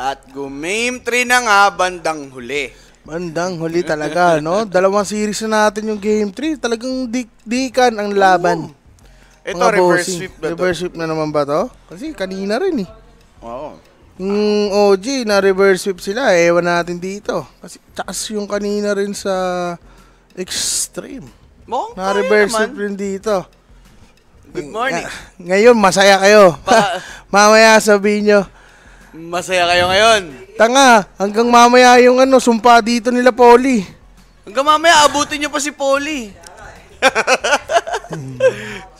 At game 3 na nga, bandang huli. Bandang huli talaga, no? Dalawang series na natin yung game 3. Talagang dikdikan ang laban. Oo. Ito, Mga reverse bossing. sweep ba to? Reverse sweep na naman ba to? Kasi kanina rin eh. Oo. Yung OG, na reverse sweep sila, ewan natin dito. Kasi taas yung kanina rin sa extreme. Mukhang na reverse sweep rin dito. Good morning. ngayon, masaya kayo. Pa- Mamaya sabihin nyo, Masaya kayo ngayon. Tanga, hanggang mamaya yung ano, sumpa dito nila Polly. Hanggang mamaya, abutin nyo pa si Polly.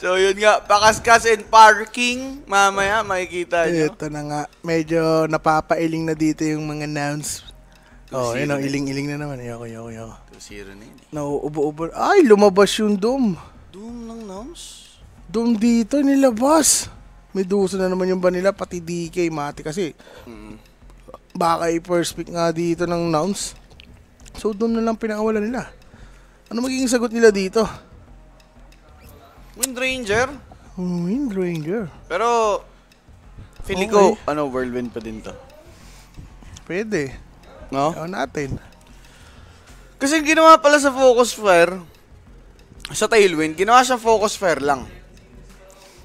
so yun nga, pakaskas and parking, mamaya makikita nyo. Ito na nga, medyo napapailing na dito yung mga nouns. Oh, yun know, oh, iling-iling na naman. Yoko, yoko, yoko. 2-0 na yun eh. Nauubo-ubo. Ay, lumabas yung Doom. Doom ng nouns? Doom dito nilabas may Medusa na naman yung Vanilla, pati DK, mati kasi. Mm. Baka first pick nga dito ng Nouns. So, doon na lang pinakawala nila. Ano magiging sagot nila dito? Windranger? Windranger. Pero, feeling okay. ko, ano, whirlwind pa din to. Pwede. No? Ayaw natin. Kasi ginawa pala sa focus fire, sa tailwind, ginawa siyang focus fire lang.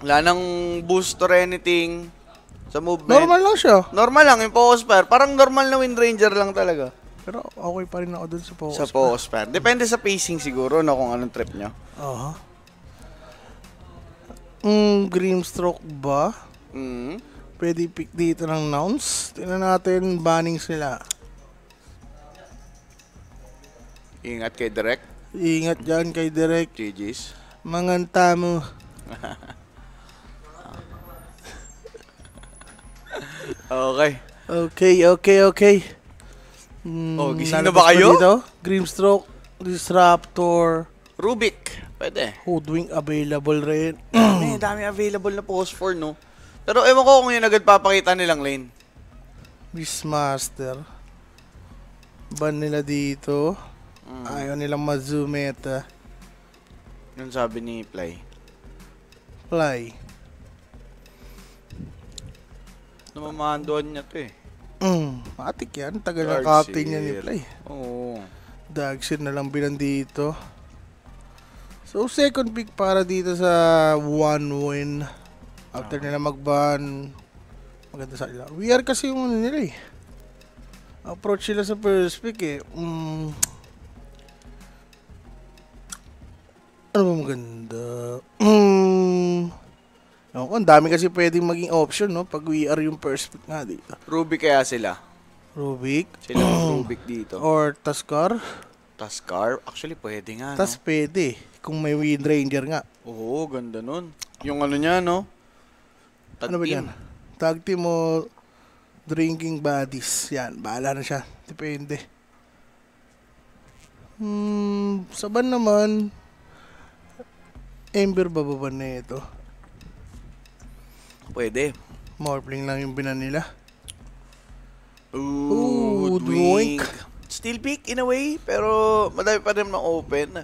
Wala nang boost or anything sa movement. Normal lang siya. Normal lang, yung focus fire. Parang normal na Wind Ranger lang talaga. Pero okay pa rin ako dun sa focus Sa focus Depende sa pacing siguro, no, kung anong trip nyo. Oo. Uh-huh. Mm, Grimstroke ba? Mm. Pwede pick dito ng nouns. Tingnan natin, banning sila. Ingat kay Direct. Ingat dyan kay Direct. GG's. Manganta mo. okay. Okay, okay, okay. Mm, oh, gising na ba kayo? Dito? Grimstroke, Disruptor. Rubik. Pwede. Hoodwing available rin. dami, dami available na post for, no? Pero ewan ko kung yun agad papakita nilang lane. Beastmaster. Ban nila dito. Mm. Ayaw nilang ma-zoom meta. Yun sabi ni Play. Play. Namamandoan niya to eh. Mm, matik yan. Tagal na captain niya ni Play. Oo. Dagsin na lang bilang dito. So, second pick para dito sa one win. After okay. nila mag-ban, maganda sa ila. We are kasi yung ano nila eh. Approach sila sa first pick eh. Mm. Ano ba maganda? Mm. No, ang dami kasi pwedeng maging option, no? Pag we are yung perspective nga dito. Rubik kaya sila? Rubik? Sila Rubik dito. Or Taskar? Taskar? Actually, pwede nga, Tas no? pwede. Kung may Wind Ranger nga. Oo, ganda nun. Yung ano niya, no? Tag ano ba yan? Tag team o drinking buddies. Yan, bahala na siya. Depende. Hmm, saban naman, Ember bababa na ito. Pwede. Morphling lang yung binan nila. Ooh, Ooh doink. Still pick in a way, pero madami pa rin ma open.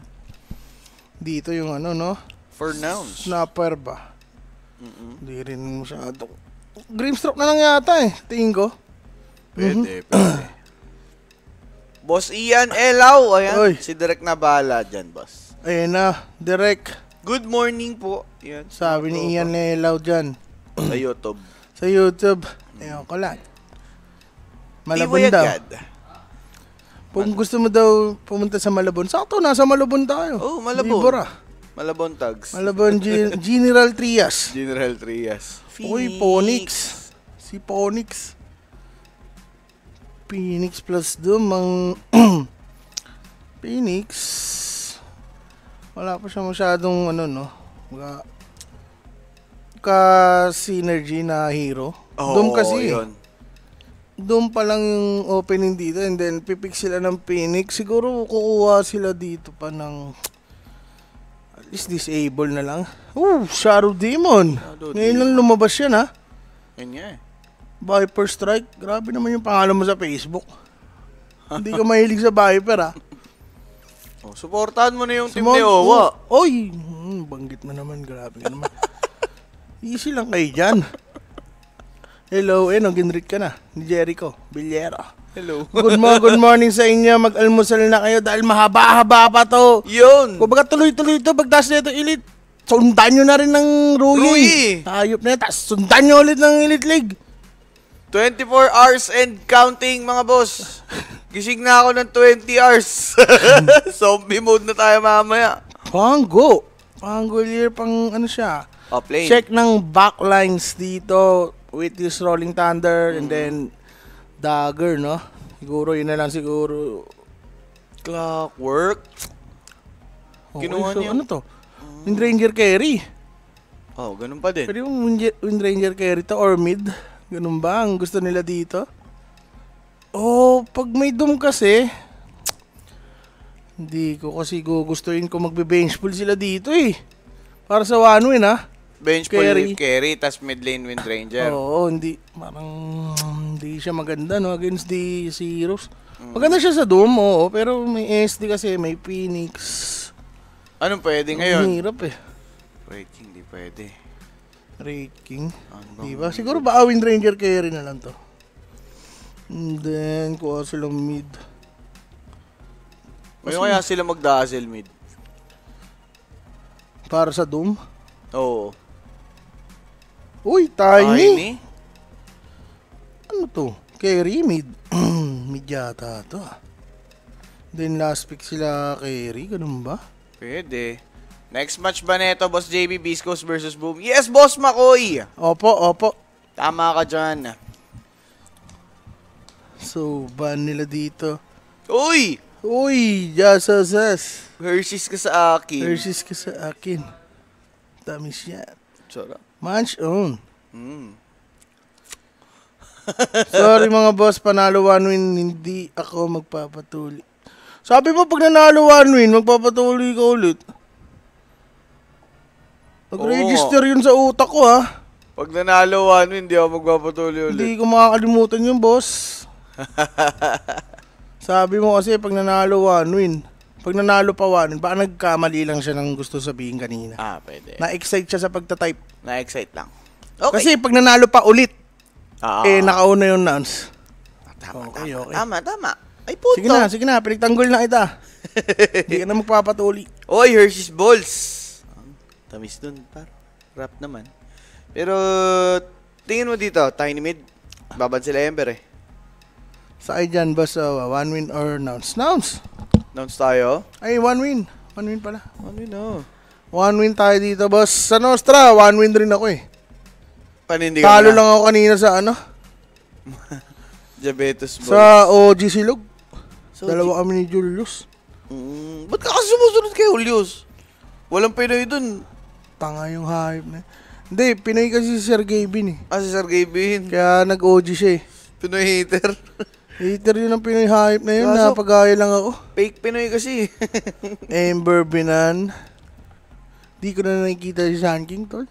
Dito yung ano, no? For nouns. Snapper ba? Mm-mm. Hindi rin masyadong... Grimstroke na lang yata eh, tingin ko. Pwede, mm-hmm. pwede. boss Ian Elaw, ayan. Oy. Si Direk na bala dyan, boss. Ayan na, Direk. Good morning po. Yan. Sabi ni Ian Elaw dyan. Sa YouTube. Sa YouTube. Ayun ko lang. Malabon daw. Kung gusto mo daw pumunta sa Malabon, sakto, nasa Malabon tayo. Oh, Malabon. Libora. Malabon Tags. Malabon Gen- General Trias. General Trias. Uy, Ponix. Si Ponix. Phoenix plus Doom ang Phoenix wala pa siya masyadong ano no Wala ka-synergy na hero. Oh, Doom kasi. Yun. Doom pa lang yung opening dito and then pipik sila ng Phoenix. Siguro kukuha sila dito pa ng at least disable na lang. Oh, Shadow Demon. Shadow Ngayon Demon. lang lumabas yan ha. Yan nga eh. Viper Strike. Grabe naman yung pangalan mo sa Facebook. Hindi ka mahilig sa Viper ha. Oh, supportahan mo na yung Sumon, team ni Owa. Oy, hmm, banggit mo naman. Grabe naman. Easy lang kayo dyan. Hello, eh, no, ginrit ka na. Ni Jericho, Villera. Hello. good, mo, good morning sa inyo. Mag-almusal na kayo dahil mahaba-haba pa to. Yun. Kung Kumbaga tuloy-tuloy to. bagdas na ito ilit, sundan nyo na rin ng Rui. Rui. Tayop na yun. Tapos sundan nyo ulit ng Elite League. 24 hours and counting, mga boss. Gising na ako ng 20 hours. Zombie mode na tayo mamaya. Pango. Pango year pang ano siya. Oh, play. Check ng backlines dito with this Rolling Thunder mm. and mm-hmm. then Dagger, no? Siguro yun na lang siguro. Clockwork. Okay, oh, Kinuha so, niya. Ano to? Windranger carry. Oh, ganun pa din. Pwede yung Windranger carry to or mid. Ganun ba ang gusto nila dito? Oh, pag may doom kasi, hindi ko kasi gugustuhin ko magbe-bench pull sila dito eh. Para sa one win ha. Ah bench carry. carry, tas mid lane Wind Ranger. Oo, oh, hindi, parang hindi siya maganda no, against the Zeros. Mm. Maganda siya sa Doom, oo, pero may SD kasi, may Phoenix. Anong pwede ngayon? Ang hirap eh. Raking, di pwede. Raking? Ano di ba? Siguro baka Wind Ranger carry na lang to. And then, kuha sila mid. Kasi, kaya sila mag-dazzle mid. Para sa Doom? Oo. Uy, tiny. tiny. Ano to? Carry mid. mid yata to. Ah. Then last pick sila carry. Ganun ba? Pwede. Next match ba neto, Boss JB Biscos versus Boom? Yes, Boss Makoy! Opo, opo. Tama ka dyan. So, ban nila dito. Uy! Uy! Jasasas! Hershey's ka sa akin. Hershey's ka sa akin. Tamis yan. Sarap. Munch on. Oh. Mm. Sorry mga boss, panalo one win, hindi ako magpapatuloy. Sabi mo, pag nanalo one win, magpapatuloy ka ulit. Nag-register yun sa utak ko, ha? Pag nanalo one win, hindi ako magpapatuloy ulit. Hindi ko makakalimutan yun, boss. Sabi mo kasi, pag nanalo one win, pag nanalo pa one, baka nagkamali lang siya ng gusto sabihin kanina. Ah, pwede. Na-excite siya sa pagta-type. Na-excite lang. Okay. Kasi pag nanalo pa ulit, Oo. Ah. eh nakauna yung nouns. Ah, tama, Okay, tama, okay. tama, tama. Ay, puto. Sige na, sige na, pinagtanggol na kita. Hindi ka na magpapatuli. Oy, Hershey's Balls. Tamis dun, par. Rap naman. Pero, tingin mo dito, Tiny Mid, babad sila Ember eh. Sa ay dyan, boss, uh, one win or nouns? Nouns! Nouns tayo? Ay, one win. One win pala. One win, oh. One win tayo dito, boss. Sa Nostra, one win rin ako eh. Panindigan Talo na. lang ako kanina sa ano? Diabetes, boss. Sa OG Silog. So, Dalawa kami ni Julius. Mm, ba't ka kasi sumusunod kay Julius? Walang Pinoy dun. Tanga yung hype na. Hindi, Pinoy kasi si Sergey Bin eh. Ah, si Sergey Bin. Kaya nag-OG siya eh. Pinoy hater. Hater yun ang Pinoy hype na yun. Kaso, Napagaya lang ako. Fake Pinoy kasi. Amber Binan. Di ko na nakikita si Sun King, tol.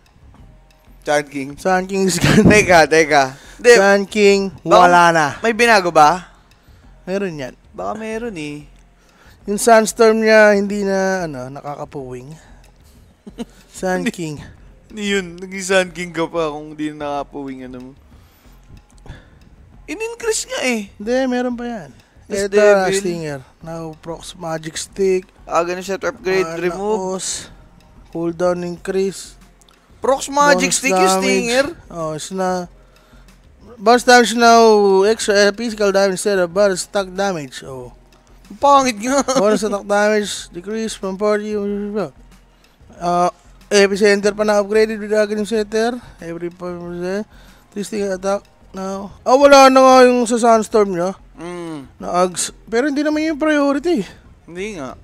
Sun King? Sun King is gone. teka, teka. De, Sun King, wala na. May binago ba? Meron yan. Baka meron eh. Yung sandstorm niya, hindi na, ano, nakakapuwing. Sun King. Hindi yun, naging Sun King ka pa kung hindi na nakapuwing, ano mo. In-increase nga eh. Hindi, meron pa yan. Yes, Ito, Devil. Stinger. Now, Prox Magic Stick. Ah, ganun siya. Upgrade, uh, remove. Naos, cooldown increase. Prox Magic bonus Stick damage. yung Stinger? Oh, it's na... Bonus damage now, extra uh, physical damage instead of bonus attack damage. Oh. Pangit nga. bonus attack damage decrease from 40. Uh, eh, epicenter pa na upgraded with Aghanim Setter. Every 3 eh, stinger attack No. Ah, wala na nga yung sa Sandstorm niya. Mm. Na Ags. Pero hindi naman yung priority. Hindi nga.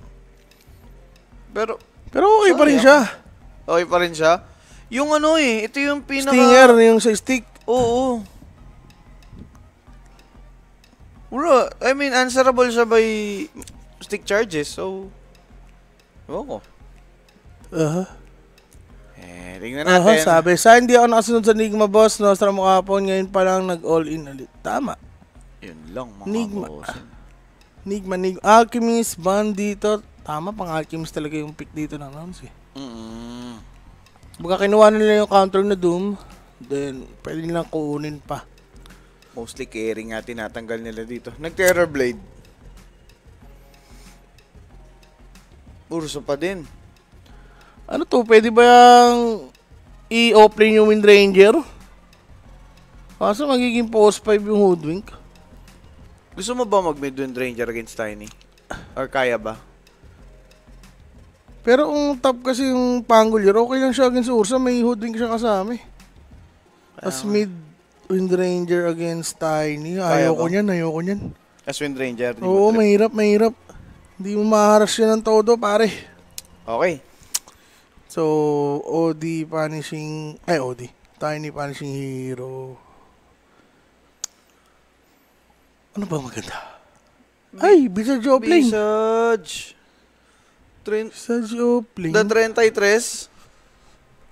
Pero... Pero okay pa rin siya. Ah. Okay pa rin siya? Yung ano eh, ito yung pinaka... Stinger, yung sa stick. Oo. oo. Wala. I mean, answerable siya by stick charges, so... Ewan ko. Uh-huh. Eh, tingnan natin. Aha, sabi, sa hindi ako nakasunod sa Nigma Boss, Nostromo kahapon, ngayon pa lang nag-all-in ulit. Tama. Yun lang, mga Nigma. boss. Nigma, Nigma. Alchemist, Bandito. Tama, pang Alchemist talaga yung pick dito ng rounds eh. Mm-hmm. Baka kinuha nila yung counter na Doom, then pwede nilang kuunin pa. Mostly caring nga tinatanggal nila dito. Nag-Terror Blade. Urso pa din. Ano to? Pwede ba yung i-offline yung Windranger? Kaso magiging post 5 yung Hoodwink. Gusto mo ba mag-mid Windranger against Tiny? Or kaya ba? Pero kung top kasi yung Pangolier, okay lang siya against Ursa. May Hoodwink siya kasama eh. As mid Windranger against Tiny. Ayoko ko niyan, ayaw niyan. As Windranger? Oo, mahirap, mahirap. Hindi mo maharas siya ng todo, pare. Okay. So, OD Punishing, ay OD, Tiny Punishing Hero. Ano ba maganda? Ay, Bisa Jopling. Visage. Trin- Bisa Jopling. The 33.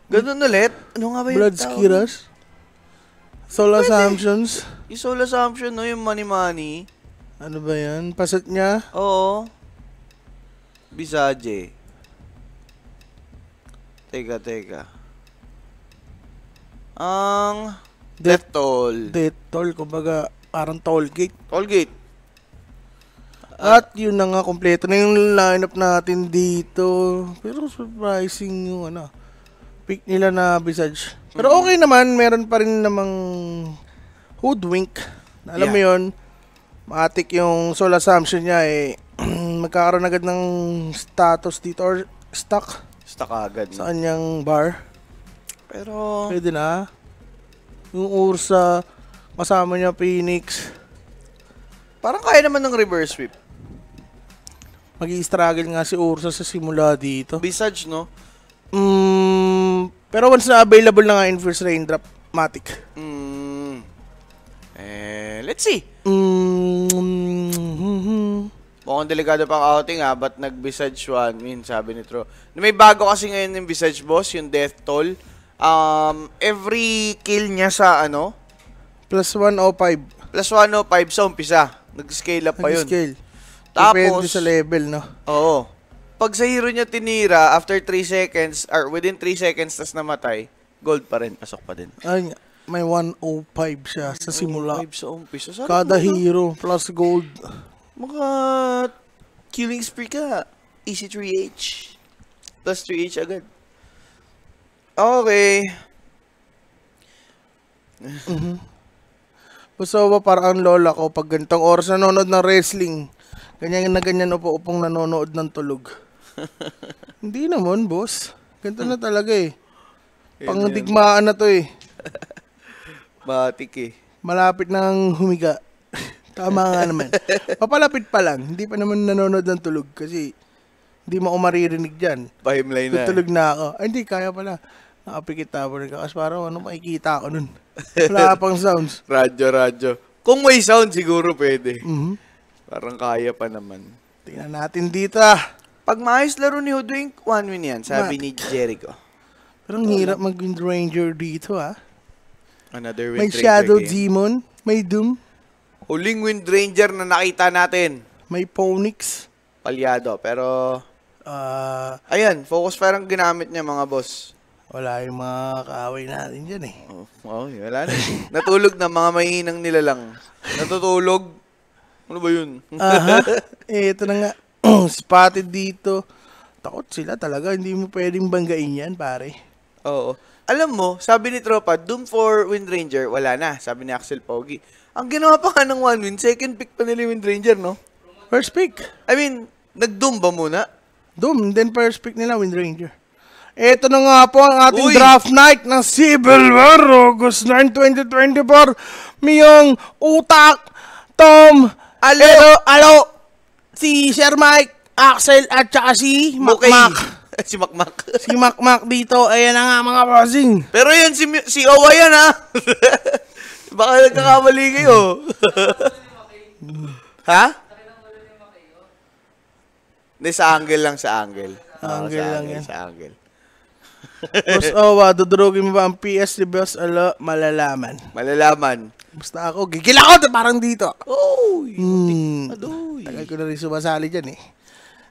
Ganun ulit? Ano nga ba yung Blood Skiras? Soul Pwede. Assumptions? Yung Soul Assumption, no? Yung Money Money. Ano ba yan? Pasat niya? Oo. Bisaje. Teka, teka. Ang death toll. Death toll, kumbaga parang toll gate. Toll gate. At yun na nga, kompleto na yung lineup natin dito. Pero surprising yung ano, pick nila na Visage. Pero mm-hmm. okay naman, meron pa rin namang hoodwink. Alam yeah. mo yun, matik yung soul assumption niya eh, magkakaroon agad ng status dito or stock gusto ka agad. Sa kanyang bar. Pero... Pwede na. Yung Ursa, kasama niya Phoenix. Parang kaya naman ng reverse sweep. mag struggle nga si Ursa sa simula dito. Visage, no? Mm, pero once na available na nga Inverse Raindrop, Matic. Mm. Eh, let's see. Mm, mm, mm. mm, mm. Mukhang delikado pang outing ha, ah, but nag-visage 1 min sabi ni Tro. May bago kasi ngayon yung visage boss, yung death toll. Um, every kill niya sa ano? Plus 105. Plus 105 sa umpisa. Nag-scale up pa yun. Nag-scale. Tapos, Depende sa level, no? Oo. Pag sa hero niya tinira, after 3 seconds, or within 3 seconds, tas namatay, gold pa rin, pasok pa din. Ay, may 105 siya sa simula. 105 sa umpisa. Saan Kada hero plus gold. Mga killing spree ka. Easy 3H. Plus 3H agad. Okay. Mm-hmm. ba para ang lola ko pag gantong oras nanonood ng wrestling? Ganyan na ganyan upo upong nanonood ng tulog. Hindi naman, boss. Ganto na hmm. talaga eh. Pangdigmaan na to eh. Matik eh. Malapit nang humiga. Tama nga naman. Papalapit pa lang, hindi pa naman nanonood ng tulog kasi hindi mo ako maririnig dyan. Pahimlay na. Tutulog na ako. Ay, hindi, kaya pala. Nakapikit na ako rin ka. Kasi parang ano makikita ko nun. Wala pang sounds. radyo, radyo. Kung may sound, siguro pwede. Mm-hmm. Parang kaya pa naman. Tingnan natin dito ah. Pag maayos laro ni Hoodwink, one win yan, sabi Ma- ni Jericho. Pero ang hirap mag-Wind Ranger dito ah. Another Wind May Ranger Shadow game. Demon, may Doom. Huling Wind Ranger na nakita natin. May Phoenix. Palyado, pero... Uh, Ayan, focus fire ang ginamit niya mga boss. Wala yung mga kaaway natin dyan eh. Oo, oh, oh, wala na. Natulog na, mga mahinang nila lang. Natutulog. Ano ba yun? Aha, eh, ito na nga. Spotted dito. Takot sila talaga. Hindi mo pwedeng banggain yan, pare. Oo. Alam mo, sabi ni Tropa, Doom 4 Wind Ranger, wala na. Sabi ni Axel Pogi. Ang ginawa pa nga ng one win, second pick pa nila yung Ranger, no? First pick. I mean, nag-doom ba muna? Doom, then first pick nila Ranger. Ito na nga po ang ating Uy. draft night ng Civil War, August 9, 2024. Miyong utak, Tom, alo, ito, alo, si Sir Mike, Axel, at saka si Makmak. si Makmak. si Makmak dito. Ayan na nga mga bossing. Pero yan, si, si Owa yan ha. Baka nagkakamali kayo. ha? Hindi, sa angle lang, sa angle. Oh, angle sa lang angle, yan. Sa angle. Boss Owa, oh, dudurugin mo ba ang PS ni Boss Alo? Malalaman. Malalaman. Basta ako, gigil ako parang dito. Oh, mm. Adoy. Tagal ko na rin sumasali dyan eh.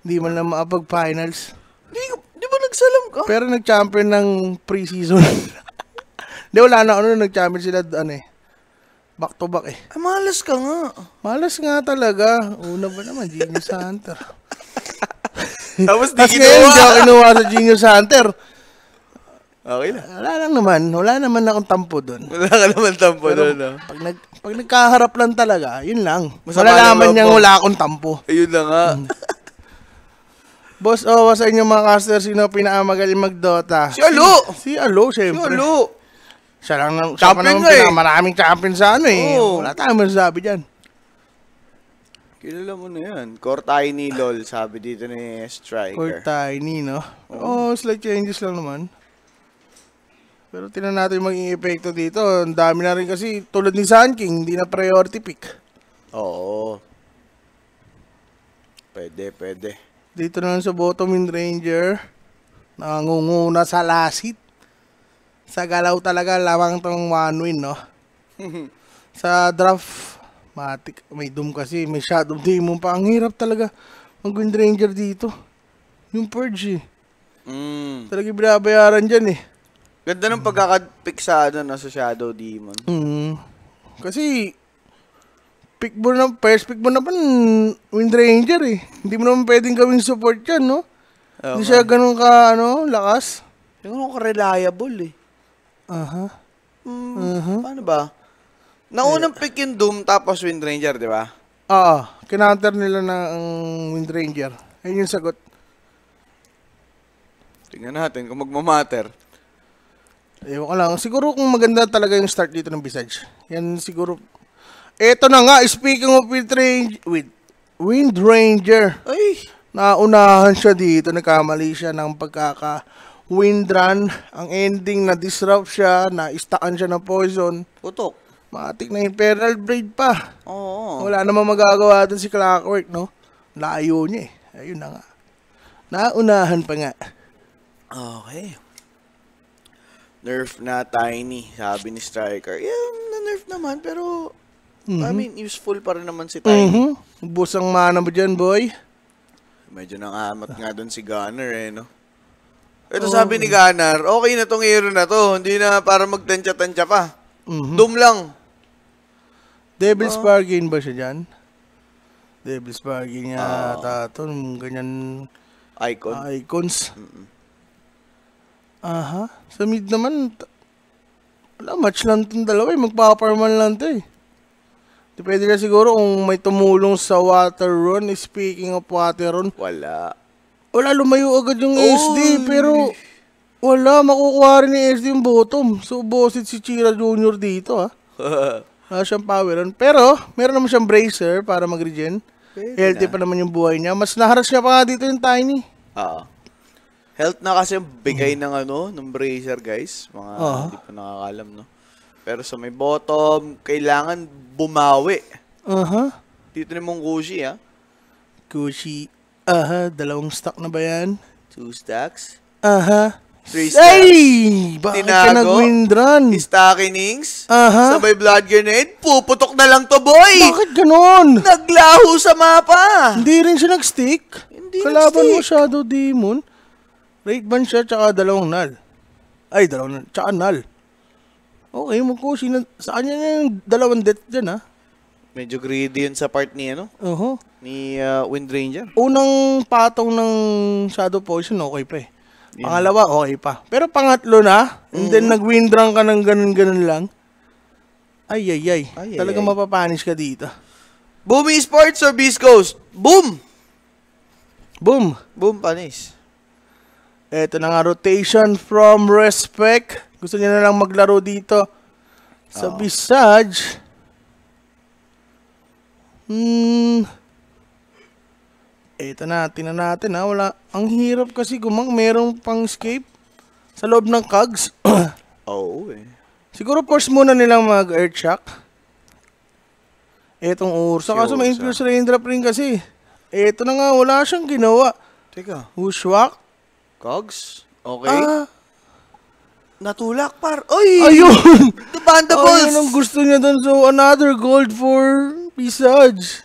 Hindi man na makapag-finals. Hindi, hindi ba nagsalam ka? Pero nag-champion ng preseason. Hindi, wala na ano, nag-champion sila ano eh. Back to back eh. Ay, ah, malas ka nga. Malas nga talaga. Una ba naman, Genius Hunter. Tapos di Tapos ngayon, ginawa. di ako kinuha sa Genius Hunter. Okay na. Wala lang naman. Wala naman akong tampo doon. Wala ka naman tampo doon, no? Pag, nag, pag nagkaharap lang talaga, yun lang. Masama Malalaman niyang wala akong tampo. Ayun na nga. Hmm. Boss, oh, sa inyo mga caster, sino pinakamagaling mag-Dota? Si Alo! Si Alo, syempre. Si Alo! Siya lang ng siya champion naman, eh. maraming champion sa ano eh. Oo. Wala tayong masasabi diyan. Kilala mo na yan. Core tiny lol, sabi dito ni Striker. Or tiny, no? Oh. oh. slight changes lang naman. Pero tinan natin yung maging epekto dito. Ang dami na rin kasi, tulad ni Sun King, hindi na priority pick. Oo. Pwede, pwede. Dito naman sa bottom in Ranger, nangunguna sa last hit. Sa galaw talaga lamang tong one win, no? sa draft, matik, may doom kasi, may shadow demon pa. Ang hirap talaga mag-wind ranger dito. Yung purge, eh. Mm. Talaga binabayaran dyan, eh. Ganda ng pagkaka-pick sa, ano, no, sa shadow demon. Mm. Kasi, pick mo na, first pick mo naman, Wind Ranger eh. Hindi mo naman pwedeng gawing support yan, no? Okay. Hindi siya ganun ka, ano, lakas. Hindi ganun ka reliable eh. Aha. Mm, uh-huh. Paano ba? Naunang eh. pick yung Doom tapos Wind Ranger, di ba? Oo. Kinanter nila na ang Wind Ranger. Ayun yung sagot. Tingnan natin kung magmamatter. Ewan ko lang. Siguro kung maganda talaga yung start dito ng Visage. Yan siguro. Eto na nga, speaking of Wind Ranger. Wait. Wind Ranger. Ay! Naunahan siya dito. Nagkamali siya ng pagkaka wind run. Ang ending, na-disrupt siya, na-stockan siya ng poison. Putok. Matik na Imperial Braid pa. Oo. Wala namang magagawa dun si Clockwork, no? Layo niya eh. Ayun na nga. Naunahan pa nga. Okay. Nerf na Tiny, sabi ni Striker. Yeah, na-nerf naman, pero mm-hmm. I mean, useful pa rin naman si Tiny. Mm-hmm. Busang mana mo dyan, boy. Medyo nangamat nga doon si Gunner eh, no? Ito oh, sabi ni Ganar, okay na tong hero na to. Hindi na para magtansya-tansya pa. Mm-hmm. Doom lang. Devil's oh. Ah. Bargain ba siya dyan? Devil's Bargain niya ah. oh. tato. Ganyan. Icon. Uh, icons. Mm-hmm. Aha. Sa mid naman, wala, match lang itong dalawa eh. Magpaparman lang ito eh. Di pwede na siguro kung may tumulong sa water run. Speaking of water run. Wala. Wala, lumayo agad yung Oy. SD, pero wala, makukuha rin ni SD yung bottom. So, bosit si Chira Jr. dito, ha? Wala siyang power on. Pero, meron naman siyang bracer para mag-regen. Healthy na. pa naman yung buhay niya. Mas naharas niya pa nga dito yung Tiny. Oo. Health na kasi yung bigay mm. ng ano, ng bracer, guys. Mga Oo. hindi pa nakakalam, no? Pero sa may bottom, kailangan bumawi. Aha. Dito ni Mong Gucci, ha? Gucci. Aha, dalawang stack na ba yan? Two stacks? Aha. Three stacks. Ay! Bakit Tinago, ka nag-windrun? Stack innings? Aha. Sabay blood grenade? Puputok na lang to, boy! Bakit ganon? Naglaho sa mapa! Hindi rin siya nag-stick. Hindi Kalaban mo Shadow Demon. Rate ban siya, tsaka dalawang null. Ay, dalawang null. Tsaka null. Okay, magkusin. Saan yan yung dalawang death dyan, ha? Medyo greedy yun sa part ni ano? Oo. Uh-huh. Ni uh, Windranger. Unang patong ng Shadow Poison, okay pa eh. Yeah. Pangalawa, okay pa. Pero pangatlo na, mm. and then mm-hmm. nag-windrang ka ng ganun-ganun lang, ay, ay, ay. ay Talagang ay, ay. mapapanish ka dito. Boom Esports or Beast Coast? Boom! Boom! Boom, panis. Eto na nga, rotation from respect. Gusto niya na lang maglaro dito. Sa oh. Visage. Hmm. Ito na, tingnan natin ha. Wala. Ang hirap kasi gumang merong pang escape sa loob ng cogs. Oo oh, eh. Siguro force muna nilang mag earth shock. Etong Ursa. Si Kaso may rain drop rin kasi. Ito na nga, wala siyang ginawa. Teka. Hushwak? Cogs? Okay. Ah, Natulak par. Oy! Ayun! The Bandables! Ayun ang gusto niya doon. So, another gold for Visage.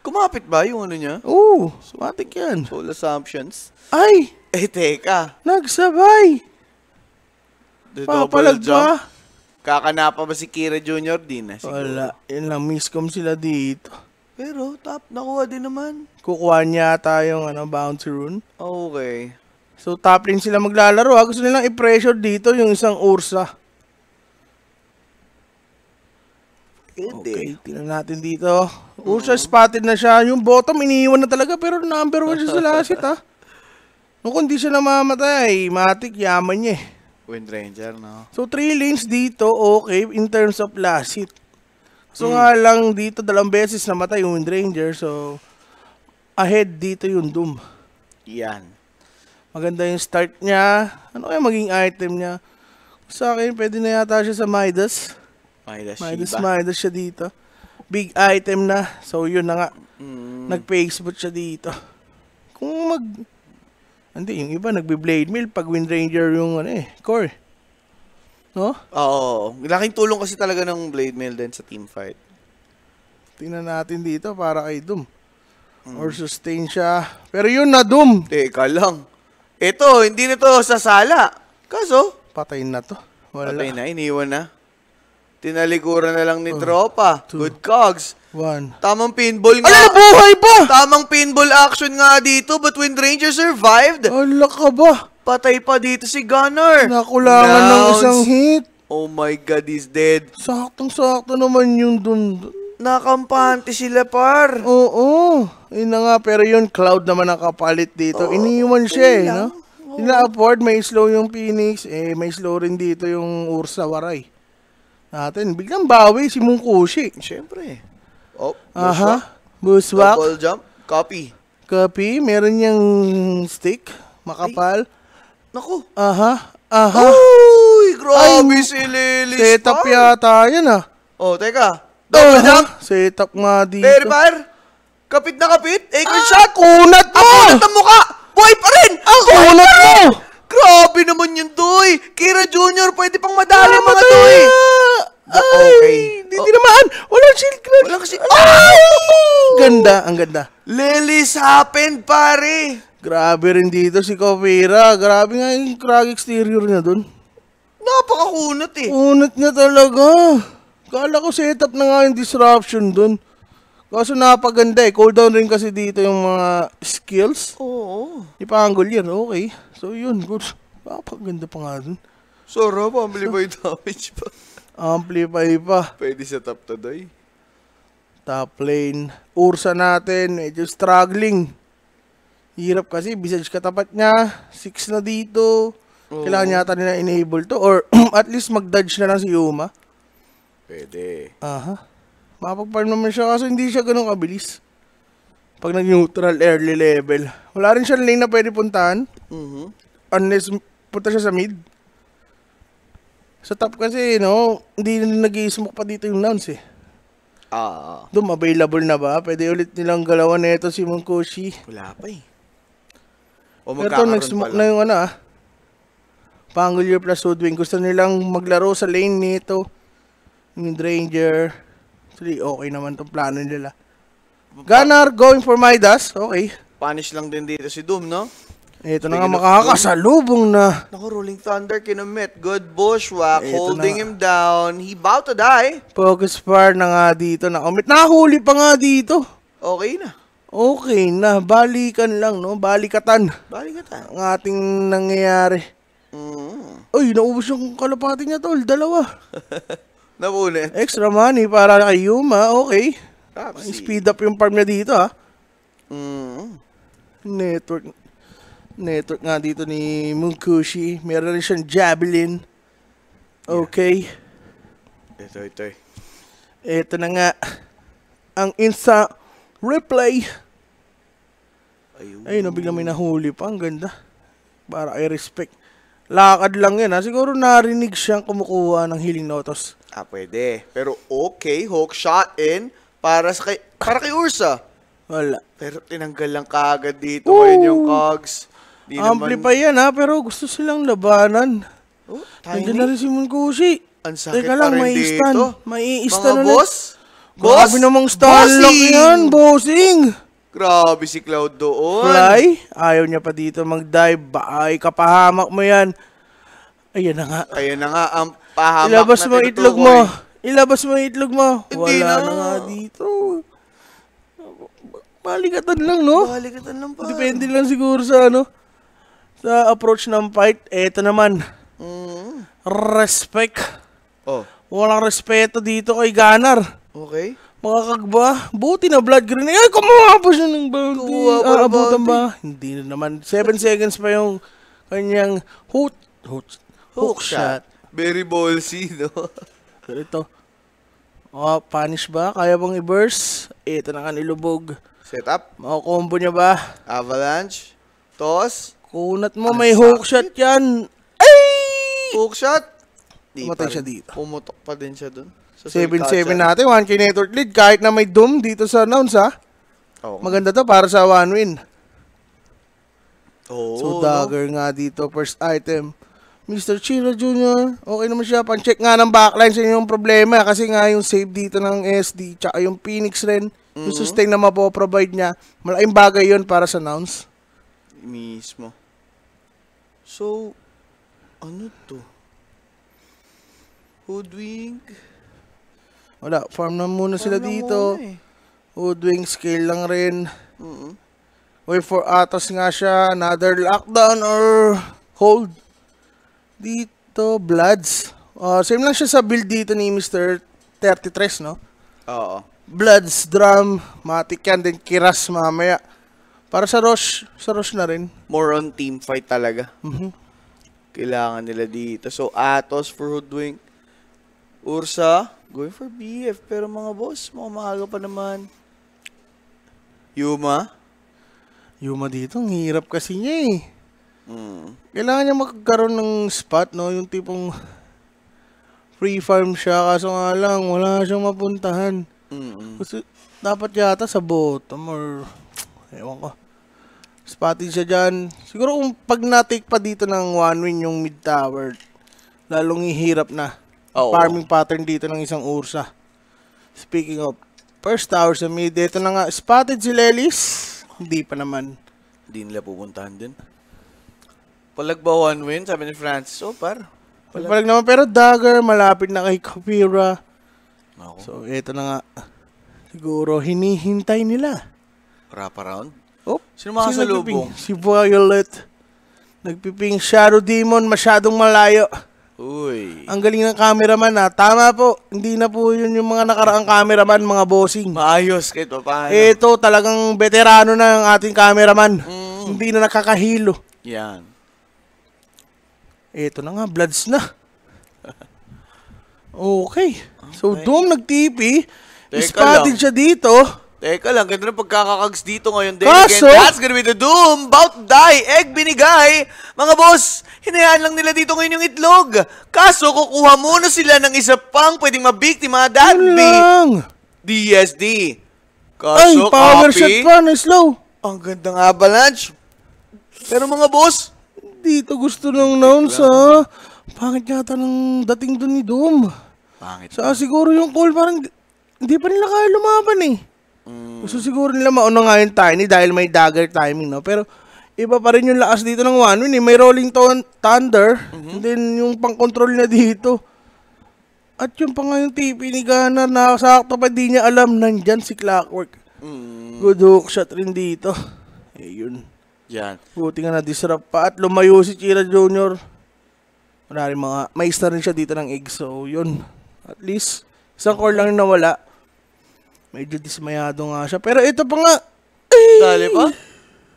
Kumapit ba yung ano niya? Oo, sumatik yan. Full assumptions. Ay! Eh, teka. Nagsabay! The Papalag double jump. ba? Kakanapa ba si Kira Jr. din na? Wala. Yan lang, miscom sila dito. Pero, top, nakuha din naman. Kukuha niya tayong ano, bouncy rune. Okay. So, top lane sila maglalaro ha. Gusto nilang i-pressure dito yung isang Ursa. Pwede. Okay, tingnan natin dito. Usha, spotted na siya. Yung bottom, iniiwan na talaga, pero number one siya sa lasit, ha? Nung kundi siya namamatay, matik, yaman niya eh. Wind Ranger, no? So, three lanes dito, okay, in terms of lasit. So, mm. nga lang dito, dalawang beses namatay yung Wind Ranger, so, ahead dito yung Doom. Yan. Maganda yung start niya. Ano kaya maging item niya? Sa akin, pwede na yata siya sa Midas. Maida Shiba. Midas, Midas siya dito. Big item na. So, yun na nga. Mm. Nag-Facebook siya dito. Kung mag... Hindi, yung iba nagbe-blade mill pag Wind Ranger yung ano eh, core. No? Oo. Laking tulong kasi talaga ng blade mill din sa team fight. Tingnan natin dito para kay Doom. Mm. Or sustain siya. Pero yun na Doom. Teka lang. Ito, hindi na to sasala. Kaso, patayin na to. Wala. Patayin na, iniwan na. Tinalikuran na lang ni oh, Tropa. Good cogs. One. Tamang pinball nga. Ala, buhay pa! Tamang pinball action nga dito, but Wind Ranger survived. Ala ka ba? Patay pa dito si Gunner. Nakulangan ng isang hit. Oh my God, he's dead. Saktong-sakto naman yung dun. Nakampante sila, par. Oo. Yun nga, pero yun, Cloud naman ang dito. Oo, Iniwan siya eh, no? lang. Ina-afford, may slow yung Phoenix, eh, may slow rin dito yung Ursa Waray natin. Biglang bawi si Mungkushi. Siyempre. Oh, Aha. Buswak. Double jump. Copy. Copy. Meron niyang stick. Makapal. Ay. Naku. Aha. Aha. Uy, grabe Ay, si Lily Set up yata yan ah. Oh, teka. Double Aha. jump. Set up nga dito. Bear bar. Kapit na kapit. Acorn ah, shot. Kunat mo. Ah, kunat ang mukha. Boy pa rin. Ang ah, kunat mo. Grabe naman yun, Doy! Kira Junior, pwede pang madali mga Doy! Okay. Hindi oh. naman! Wala shield crash! Walang kasi... Ay! Ganda, ang ganda. Lilis happened, pare! Grabe rin dito si Kovira. Grabe nga yung crack exterior niya dun. Napakakunot eh. Kunot niya talaga. Kala ko setup na nga yung disruption dun. Kaso napaganda eh. Cooldown rin kasi dito yung mga skills. Oo. Ipanggol yan. Okay. So yun, coach. Napakaganda pa nga dun. So, Rob, amplify damage pa. amplify pa. Pwede sa top to today. Top lane. Ursa natin, medyo struggling. Hirap kasi, Visage katapat niya. 6 na dito. Oh. Kailangan yata nila enable to. Or at least mag-dodge na lang si Yuma. Pwede. Aha. Mapagparm naman siya kaso hindi siya ganun kabilis. Pag nag-neutral early level. Wala rin siya lane na pwede puntahan. Mm-hmm. Unless punta siya sa mid. Sa top kasi, no, hindi na nag smoke pa dito yung nouns eh. Ah. Uh, Doon, available na ba? Pwede ulit nilang galawan na ito si Mongkoshi. Wala pa eh. O Ito, nag-smoke na yung ano ah. Pangolier plus Woodwing. Gusto nilang maglaro sa lane nito. Yung Ranger. Actually, okay naman tong plano nila. Ganar going for Midas. Okay. Punish lang din dito si Doom, no? Ito na nga makakasalubong na. Naku, Rolling Thunder kinamit. Good bushwhack, Ito holding him down. He about to die. Focus fire na nga dito. Nakumit. Nahuli pa nga dito. Okay na. Okay na. Balikan lang, no? Balikatan. Balikatan. Ang ating nangyayari. Mm. Uy, naubos yung kalapati niya, tol. Dalawa. Napunit. Extra money para kay Yuma. Okay. Speed up yung farm niya dito, ha? Mm. Network. Network nga dito ni Munkushi. Meron rin siyang javelin. Okay. Yeah. Ito, ito. Eh. Ito na nga. Ang insta replay. Ayun. Ayun, bigla may nahuli pa. Ang ganda. Para kay respect. Lakad lang yan ha. Siguro narinig siyang kumukuha ng healing notos. Ah, pwede. Pero okay, hook shot in para sa kay, para kay Ursa. Wala. Pero tinanggal lang kagad dito Woo! ngayon yung cogs. Di Amplify naman... yan ha, pero gusto silang labanan. Oh, Nandiyan na rin si Munkushi. Ang sakit Teka lang, pa rin dito. Maiistan Mga boss? Boss? Grabe namang starlock yan, bossing. Grabe si Cloud doon. Fly, ayaw niya pa dito mag-dive. Ay, kapahamak mo yan. Ayan na nga. Ayan na nga, ang pahamak Ilabas na mo itlog mo. Ilabas mo itlog mo. Hindi Wala na. na nga dito. Balikatan lang, no? Balikatan lang pa. Depende lang siguro sa ano uh, approach ng fight, eto naman. Mm. Respect. Oh. Walang respeto dito kay Ganar. Okay. Mga kagba, buti na blood green. Ay, kumuha pa siya ng bounty. Aabutan ah, ba? Hindi na naman. 7 seconds pa yung kanyang hook. hook, hook shot. shot. Very ballsy, no? Pero ito. Oh, punish ba? Kaya bang i-burst? Ito na kanilubog. nilubog. Set up. Makakombo niya ba? Avalanche. Toss. Kunat mo, may hook shot yan. Ay! Hook shot? Di siya dito. Pumutok pa din siya dun. 7-7 natin, 1K network lead. Kahit na may doom dito sa announce, ha? Oo. Maganda to para sa one win. Oh, So, dagger nga dito, first item. Mr. Chiro Jr., okay naman siya. Pan-check nga ng backline sa inyong problema kasi nga yung save dito ng SD tsaka yung Phoenix rin, mm-hmm. yung sustain na mapoprovide niya, malaking bagay yon para sa announce. Mismo. So, ano to? Hoodwink? Wala, farm na muna farm sila na dito. Muna eh. Hoodwink scale lang rin. Mm-hmm. Wait for atas nga siya. Another lockdown or hold. Dito, Bloods. Uh, same lang siya sa build dito ni Mr. 33, no? Oo. Bloods, drum, matik yan, din kiras mamaya. Para sa Roche, sa Roche na rin. More on team fight talaga. Mm-hmm. Kailangan nila dito. So, Atos for Hoodwink. Ursa, going for BF. Pero mga boss, mga maaga pa naman. Yuma. Yuma dito, ang hirap kasi niya eh. Mm. Kailangan niya magkaroon ng spot, no? Yung tipong free farm siya, kaso nga lang, wala siyang mapuntahan. Mm-hmm. Gusto, dapat yata sa bottom or ewan ko. Spotty siya dyan. Siguro kung pag na pa dito ng one win yung mid tower, lalong ihirap na. Oh, Farming pattern dito ng isang Ursa. Speaking of, first tower sa mid, dito na nga, spotted si Lelis. Hindi pa naman. Hindi nila pupuntahan din. Palag ba one win? Sabi ni Francis, oh par. Palag, palag naman, pero dagger, malapit na kay Kafira. Ako. So, ito na nga. Siguro, hinihintay nila. Wrap round? Oh, Sino makasalubong? nagpiping? Si Violet. Nagpiping Shadow Demon, masyadong malayo. Uy. Ang galing ng cameraman ha. Ah. Tama po, hindi na po yun yung mga nakaraang cameraman, mga bossing. Maayos kahit pa Ito talagang veterano na ang ating cameraman. Mm. Hindi na nakakahilo. Yan. Ito na nga, bloods na. Okay. So, Okay. Doom nagtipi. Teka Spotted lang. siya dito. Teka lang, ganda ng pagkakakags dito ngayon din. Kaso? Again, that's gonna be the doom. Bout die. Egg binigay. Mga boss, hinayaan lang nila dito ngayon yung itlog. Kaso, kukuha muna sila ng isa pang pwedeng mabiktima. That Yun lang. DSD. Kaso, Ay, power shot pa ng slow. Ang ganda ng avalanche. Pero mga boss, dito gusto ng nouns ha. Oh. Pangit yata ng dating doon ni Doom. Pangit. Sa siguro yung call parang hindi pa nila kaya lumaban eh. Mm. So siguro nila mauna nga yung tiny dahil may dagger timing, no? Pero iba pa rin yung lakas dito ng one win, eh. May rolling ton- thunder, mm-hmm. and then yung pang-control na dito. At yung pang nga yung TP ni Gunner na sakto pa di niya alam, nandyan si Clockwork. Mm. Good hook shot rin dito. Eh, yun. Yan. Buti nga na-disrupt pa at lumayo si Chira Jr. Wala rin mga, may rin siya dito ng egg. So, yun. At least, isang core lang yung nawala. Medyo dismayado nga siya. Pero ito pa nga. Ay! Dali pa?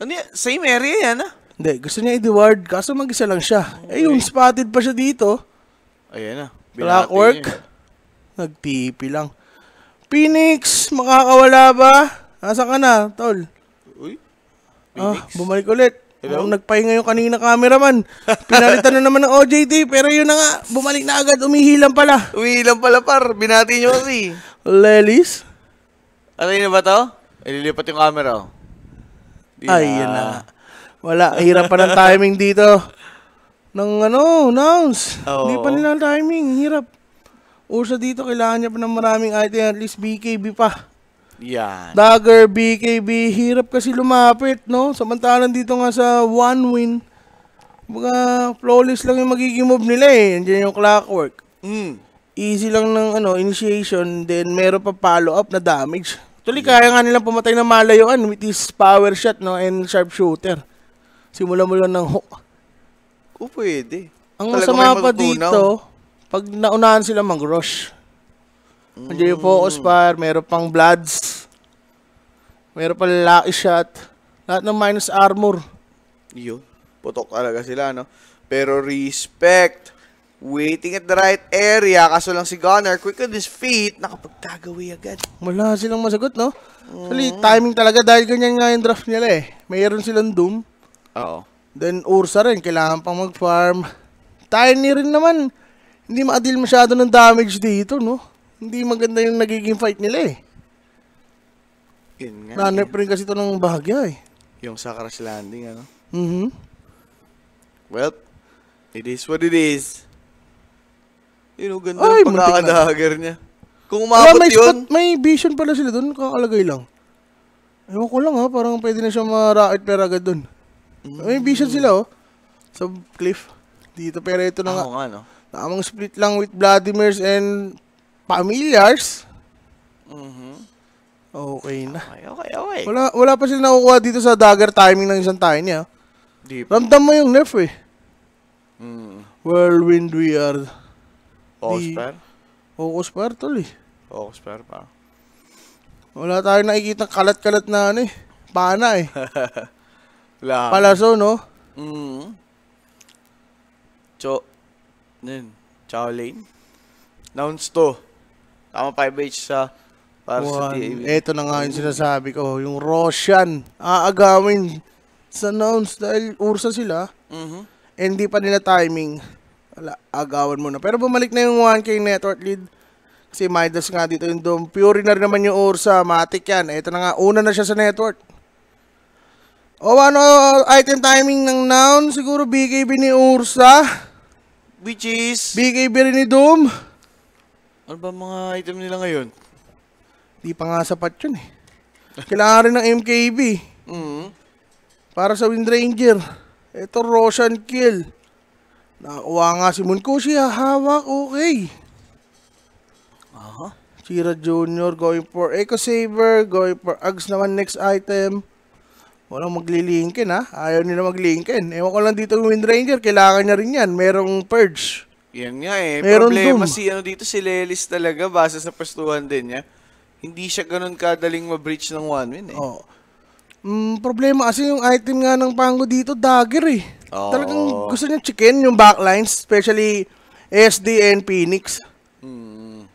Ano yan? Same area yan, ah. Hindi, gusto niya i-deward. Kaso mag-isa lang siya. Okay. Oh, eh, yung spotted pa siya dito. Ayan na. Clockwork. Nagtipi lang. Phoenix, makakawala ba? Nasa ka na, tol? Uy? Ah, Phoenix? Ah, bumalik ulit. Hello? Ang nagpahinga yung kanina cameraman. Pinalitan na naman ng OJT, pero yun na nga, bumalik na agad, umihilang pala. Umihilang pala, par. Binati niyo kasi. Lelis? Aray na ba to? Ililipat yung camera. Oh. Di Ay, na. yun na. Wala, hirap pa ng timing dito. Nang ano, nouns. Oo. Hindi pa nila ang timing, hirap. Usa dito, kailangan niya pa ng maraming item, at least BKB pa. Yan. Dagger, BKB, hirap kasi lumapit, no? Samantalang dito nga sa one win, mga flawless lang yung magiging move nila eh. Andiyan yung clockwork. Mm. Easy lang ng ano, initiation, then meron pa follow-up na damage. Actually, kaya nga nilang pumatay ng malayuan with his power shot no, and sharp shooter. Simula-mula ng hook. O, pwede. Ang Talagang masama pa dito, pag naunahan sila mag-rush. Nandiyan yung focus fire, mm. meron pang bloods, meron pang lucky shot, lahat ng minus armor. Yun. Putok talaga sila, no? Pero respect Waiting at the right area, kaso lang si Gunner, quick on his feet, nakapagkagawi agad. Wala silang masagot, no? Actually, timing talaga dahil ganyan nga yung draft nila eh. Mayroon silang Doom. Oo. Then Ursa rin, kailangan pang mag-farm. Tiny rin naman. Hindi maadil masyado ng damage dito, no? Hindi maganda yung nagiging fight nila eh. Yun nga. Nanep eh. rin kasi ito ng bahagya eh. Yung sa crash landing, ano? Mm-hmm. Well, it is what it is. Yun, know, ganda Ay, ng pagkakadahager niya. Kung umabot Wala, may yun... Spot, may vision pala sila doon, kakalagay lang. Ewan ko lang ha, parang pwede na siya ma-rocket pera agad doon. Mm. May vision sila oh, sa cliff. Dito, pero ito na ah, nga. Oo nga, no? Tamang split lang with Vladimir's and Familiars. Mm-hmm. Okay na. Okay, okay, okay. Wala, wala pa sila nakukuha dito sa dagger timing ng isang tayo niya. Deep. Ramdam mo yung nerf eh. Mm. Whirlwind we are Di, Osper? Oo, Osper tol eh. Oo, Osper pa. Wala tayong nakikita kalat-kalat na ano eh. Pana eh. Wala. Palaso, no? Mm. Cho. Nin. Chow Lane. Nouns to. Tama 5H sa para One. sa DAV. Ito na nga yung sinasabi ko. Yung Russian. Aagawin sa nouns dahil ursa sila. Mm-hmm. Hindi pa nila timing wala, agawan muna. Pero bumalik na yung 1K network lead. Kasi Midas nga dito yung Doom. Fury na rin naman yung Ursa. Matik yan. Ito na nga, una na siya sa network. O oh, ano, item timing ng noun, siguro BKB ni Ursa. Which is? BKB rin ni Doom. Ano ba mga item nila ngayon? Di pa nga sapat yun eh. Kailangan rin ng MKB. Mm -hmm. Para sa Windranger. Ito, Roshan Kill. Nakakuha nga si Munkusi, hahawak, okay. Aha. Uh -huh. Chira Jr. going for Echo Saver, going for Ags naman next item. Walang maglilingkin ha. Ayaw nila maglingkin. Ewan ko lang dito yung Windranger, kailangan niya rin yan. Merong Purge. Yan nga eh. Meron Problema doom. si ano dito, si Lelis talaga, base sa pastuhan din niya. Hindi siya ganun kadaling ma-breach ng one win eh. Oh. Mm, problema kasi yung item nga ng Pango dito, dagger eh. Oh. Talagang gusto niya chicken yung backlines, especially SD and Phoenix. Mm.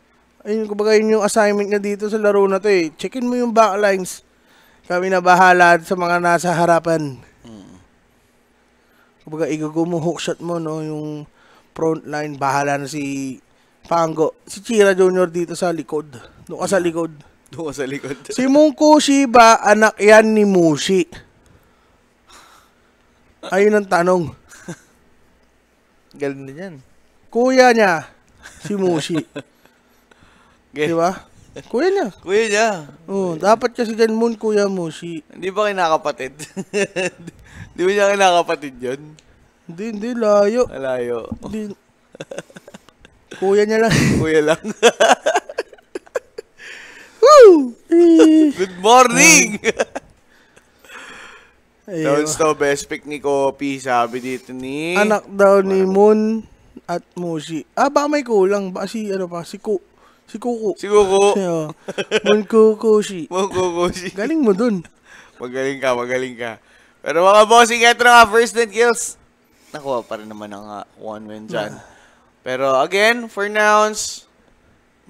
Ayun, kumbaga yun yung assignment niya dito sa laro na to eh. Chicken mo yung backlines. Kami na bahala sa mga nasa harapan. Mm. Kumbaga, igago mo hookshot mo, no? Yung front line, bahala na si Pango. Si Chira Junior dito sa likod. Doon ka sa likod. Doon ka sa likod. si Mungko Shiba, anak yan ni Mushi. Ayun ang tanong. Galing din yan. Kuya niya, si Mushi. Di ba? Kuya niya. Kuya niya. Oo, oh, dapat kasi dyan Moon, Kuya si. Hindi ba kinakapatid? Hindi ba niya kinakapatid yun? Hindi, hindi, layo. Layo. Hindi. Kuya niya lang. Kuya lang. Woo! Good morning! Ayun. daw, best pick ni Kopi, sabi dito ni... Anak daw ni Moon at Musi. Ah, ba may kulang. Ba si, ano pa, si Ku. Si Kuku. Si Kuku. Si, oh. Moon Kukushi. Moon Kukushi. Galing mo dun. magaling ka, magaling ka. Pero mga bossing, ito na nga, first net kills. Nakuha pa rin naman ang ah, one win dyan. Pero again, for nouns,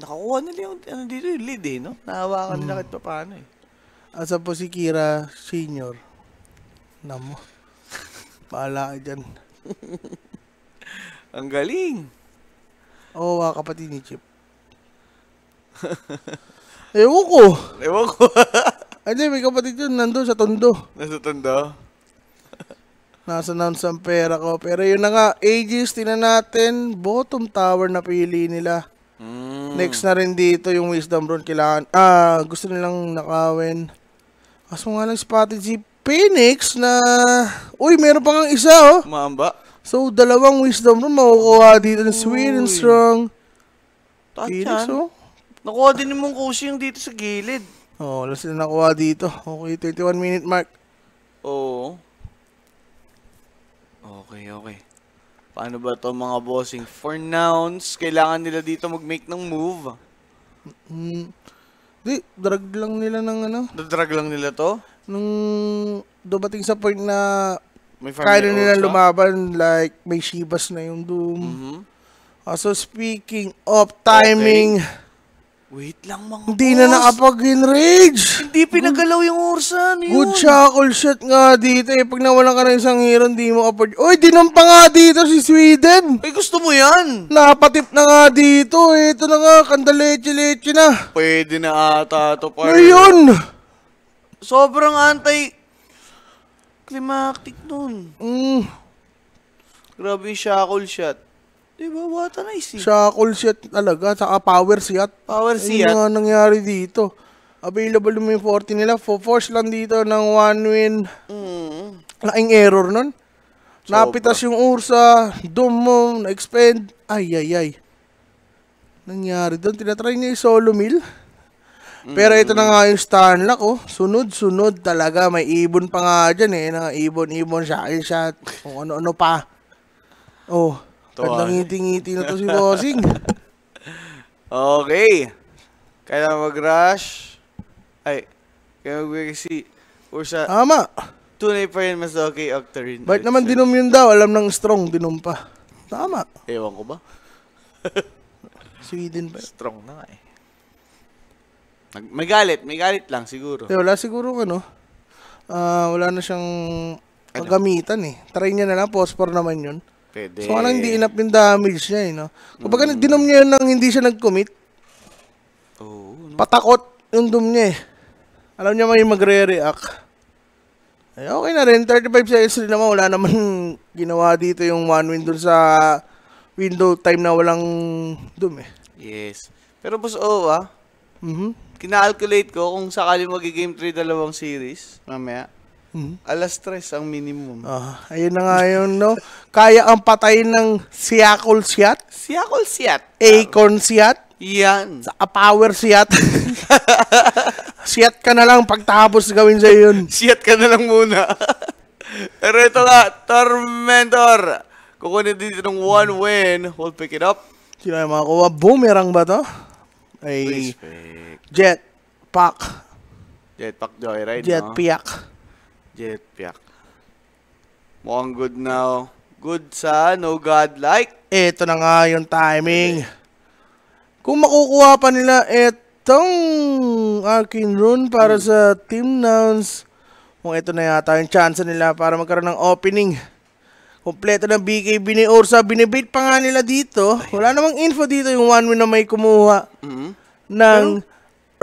nakakuha na yung ano dito, yung lead eh, no? Nahawakan nila hmm. kahit pa paano eh. Asa po si Kira Senior? Namo. Bahala ka dyan. Ang galing. Oo, oh, kapatid ni Chip. Ewan ko. Ewan ko. Hindi, may kapatid yun. Nandun sa tondo. Nasa tondo? Nasa na ang pera ko. Pero yun na nga, ages, tinan natin. Bottom tower na pili nila. Mm. Next na rin dito yung wisdom run. Kailangan, ah, gusto nilang nakawin. Kaso nga lang spotted jeep. Phoenix na... Uy, meron pang isa, oh. Mamba. So, dalawang wisdom room makukuha dito ng Sweet and Strong. Tatyan. Phoenix, oh. Nakuha din ni mong yung dito sa gilid. oh, last na nakuha dito. Okay, 21 minute mark. Oo. Okay, okay. Paano ba to mga bossing? For nouns, kailangan nila dito mag-make ng move. Hmm. di, drag lang nila ng ano. Drag lang nila to? nung dumating sa point na may kaya nila ah. lumaban, like, may Shibas na yung Doom. Mm-hmm. Uh, so, speaking of timing, okay. Wait lang mga Hindi na nakapag-enrage. Hindi pinagalaw yung orsan ano yun. Good shackle shot nga dito eh. Pag nawalan ka na isang hero, hindi mo afford. Uy, dinampa nga dito si Sweden. Ay, gusto mo yan. Napatip na nga dito. Eh. Ito na nga, kandaleche-leche na. Pwede na ata ito pa. Ngayon. Sobrang anti climactic nun. Mm. Grabe yung shackle shot. Di ba? What a nice eh. Shackle shot talaga. Saka power shot. Power shot. Ano nga nangyari dito. Available naman yung 40 nila. Force lang dito ng one win. Mm. Laking error nun. Sobra. Napitas yung Ursa. Doom mo. Na-expend. Ay, ay, ay. Nangyari doon. Tinatry niya yung solo mill. Pero ito na mm. nga yung Starlock, oh. Sunod-sunod talaga. May ibon pa nga dyan, eh. Nang ibon-ibon, shot-shot, kung ano-ano pa. Oh, at nangiti-ngiti na to si Bossing. okay. Kailangan mag-rush. Ay, kailangan mag-wexy. Ursa. Tama. Tunay pa rin mas okay, Octarine. Ba't naman dinom yun daw? Alam nang strong, dinom pa. Tama. Ewan ko ba? Sweden pa. Strong na nga eh. May galit, may galit lang siguro. Eh, wala siguro ano. Uh, wala na siyang ano? gamitan eh. Try niya na lang, phosphor naman yun. Pwede. So parang hindi enough yung damage niya eh. No? Kapag mm. dinom niya yun nang hindi siya nag-commit, oh, no. patakot yung dum niya eh. Alam niya may magre-react. Ay, eh, okay na rin. 35 seconds rin naman. Wala naman ginawa dito yung one window sa window time na walang doom eh. Yes. Pero boss oh ah. Mm-hmm kinalculate ko kung sakali magi-game 3 dalawang series mamaya. Hmm? Alas tres ang minimum. Oh, ayun na nga yun, no? Kaya ang patayin ng Siakol Siat? Siakol Siat. Akon Siat? Yan. Sa Power Siat. siat ka na lang pagtapos gawin sa yun. siat ka na lang muna. Pero ito nga, Tormentor. Kukunin dito ng one win. We'll pick it up. Sino yung mga kuha. Boomerang ba to? ay jet pack. Jet Jetpack Joyride, Jetpack. No? Jetpack. Mukhang good now. Good sa no like. Ito na nga yung timing. Kung makukuha pa nila itong akin run para hmm. sa team nouns, kung ito na yata yung chance nila para magkaroon ng opening Kompleto ng BKB ni Orsa. Binibait pa nga nila dito. Wala namang info dito yung one win na may kumuha mm-hmm. ng Pero,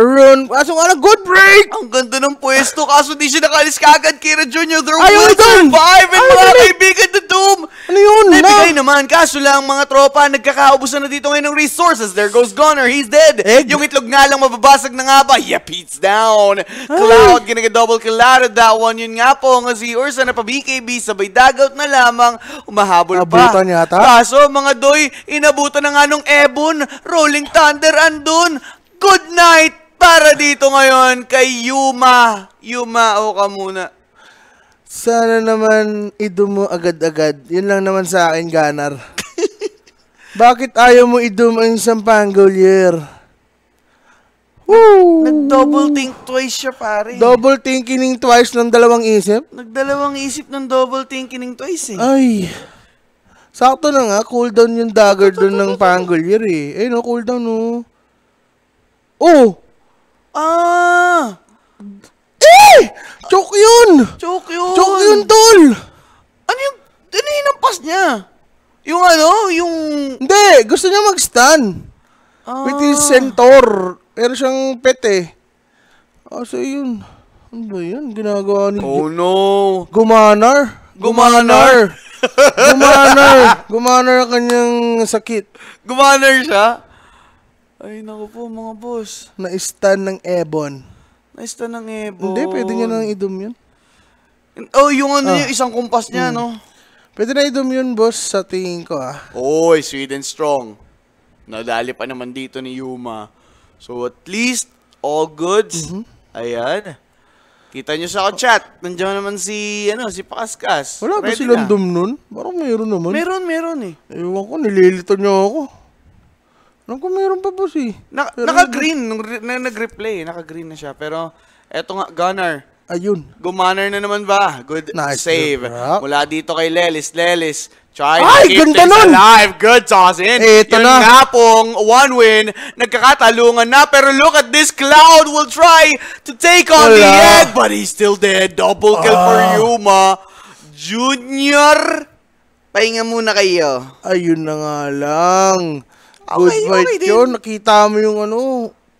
Ron, kaso nga good break! Ang ganda ng pwesto, kaso di siya nakalis kagad kay Ra Jr. There Ayaw will dun! survive and Ayaw mga dun! kaibigan the Doom! Ano yun? Naibigay naman, kaso lang mga tropa, nagkakaubusan na dito ngayon ng resources. There goes Gunner, he's dead! Egg? Yung itlog nga lang, mababasag na nga ba? Yep, it's down! Cloud, ginaga-double kill out of that one. Yun nga po, nga si Ursa na pa-BKB, sabay dagout na lamang, umahabol Nabutan pa. yata? Kaso, mga doy, inabutan na nga nung Ebon, Rolling Thunder andun. Good night! para dito ngayon kay Yuma. Yuma, o ka muna. Sana naman idum mo agad-agad. Yun lang naman sa akin, Ganar. Bakit ayaw mo idum ang isang panggolier? Woo! Nag-double think twice siya, pare. Double thinking twice ng dalawang isip? Nagdalawang isip ng double thinking twice, eh. Ay. Sakto na nga, cooldown yung dagger dun ng panggolier, eh. Eh, no, cooldown, no. Oh! oh. oh! Ah! Eh! Choke yun! Choke yun! Choke yun, tol! Ano yung, ano yung hinampas niya? Yung ano, yung... Hindi, gusto niya mag stand Ah. With his centaur. Pero siyang pete. Oh, so yun. Ano ba yun? Ginagawa ni... Oh no! Gumanar? Gumanar! Gumanar! Gumanar ang kanyang sakit. Gumanar siya? Ay, naku po, mga boss. Na-stun ng Ebon. Na-stun ng Ebon. Hindi, pwede niya nang idum yun. Oh, yung ano, ah. yung isang kumpas niya, mm. no? Pwede na idum yun, boss, sa tingin ko, ah. Oy, Sweden strong. Nadali pa naman dito ni Yuma. So, at least, all goods. Mm-hmm. Ayan. Kita nyo sa chat, nandiyan naman si, ano, si Pakaskas. Wala ba silang dum nun? Parang meron naman. Meron, meron eh. Ewan ko, nililito niyo ako. Alam ko meron pa boss eh. Na, naka-green. Nung re- na, nag-replay. Eh. Naka-green na siya. Pero eto nga, Gunner. Ayun. Gumanner na naman ba? Good nice save. Bro. Mula dito kay Lelis. Lelis trying Ay, to keep ganda nun. alive. Good toss in. Ito Yun na. nga pong one win. Nagkakatalungan na. Pero look at this. Cloud will try to take on Wala. the egg. But he's still dead. Double kill ah. for Yuma. Junior. Pahinga muna kayo. Ayun na nga lang. Good okay, fight okay, yun. Nakita mo yung ano,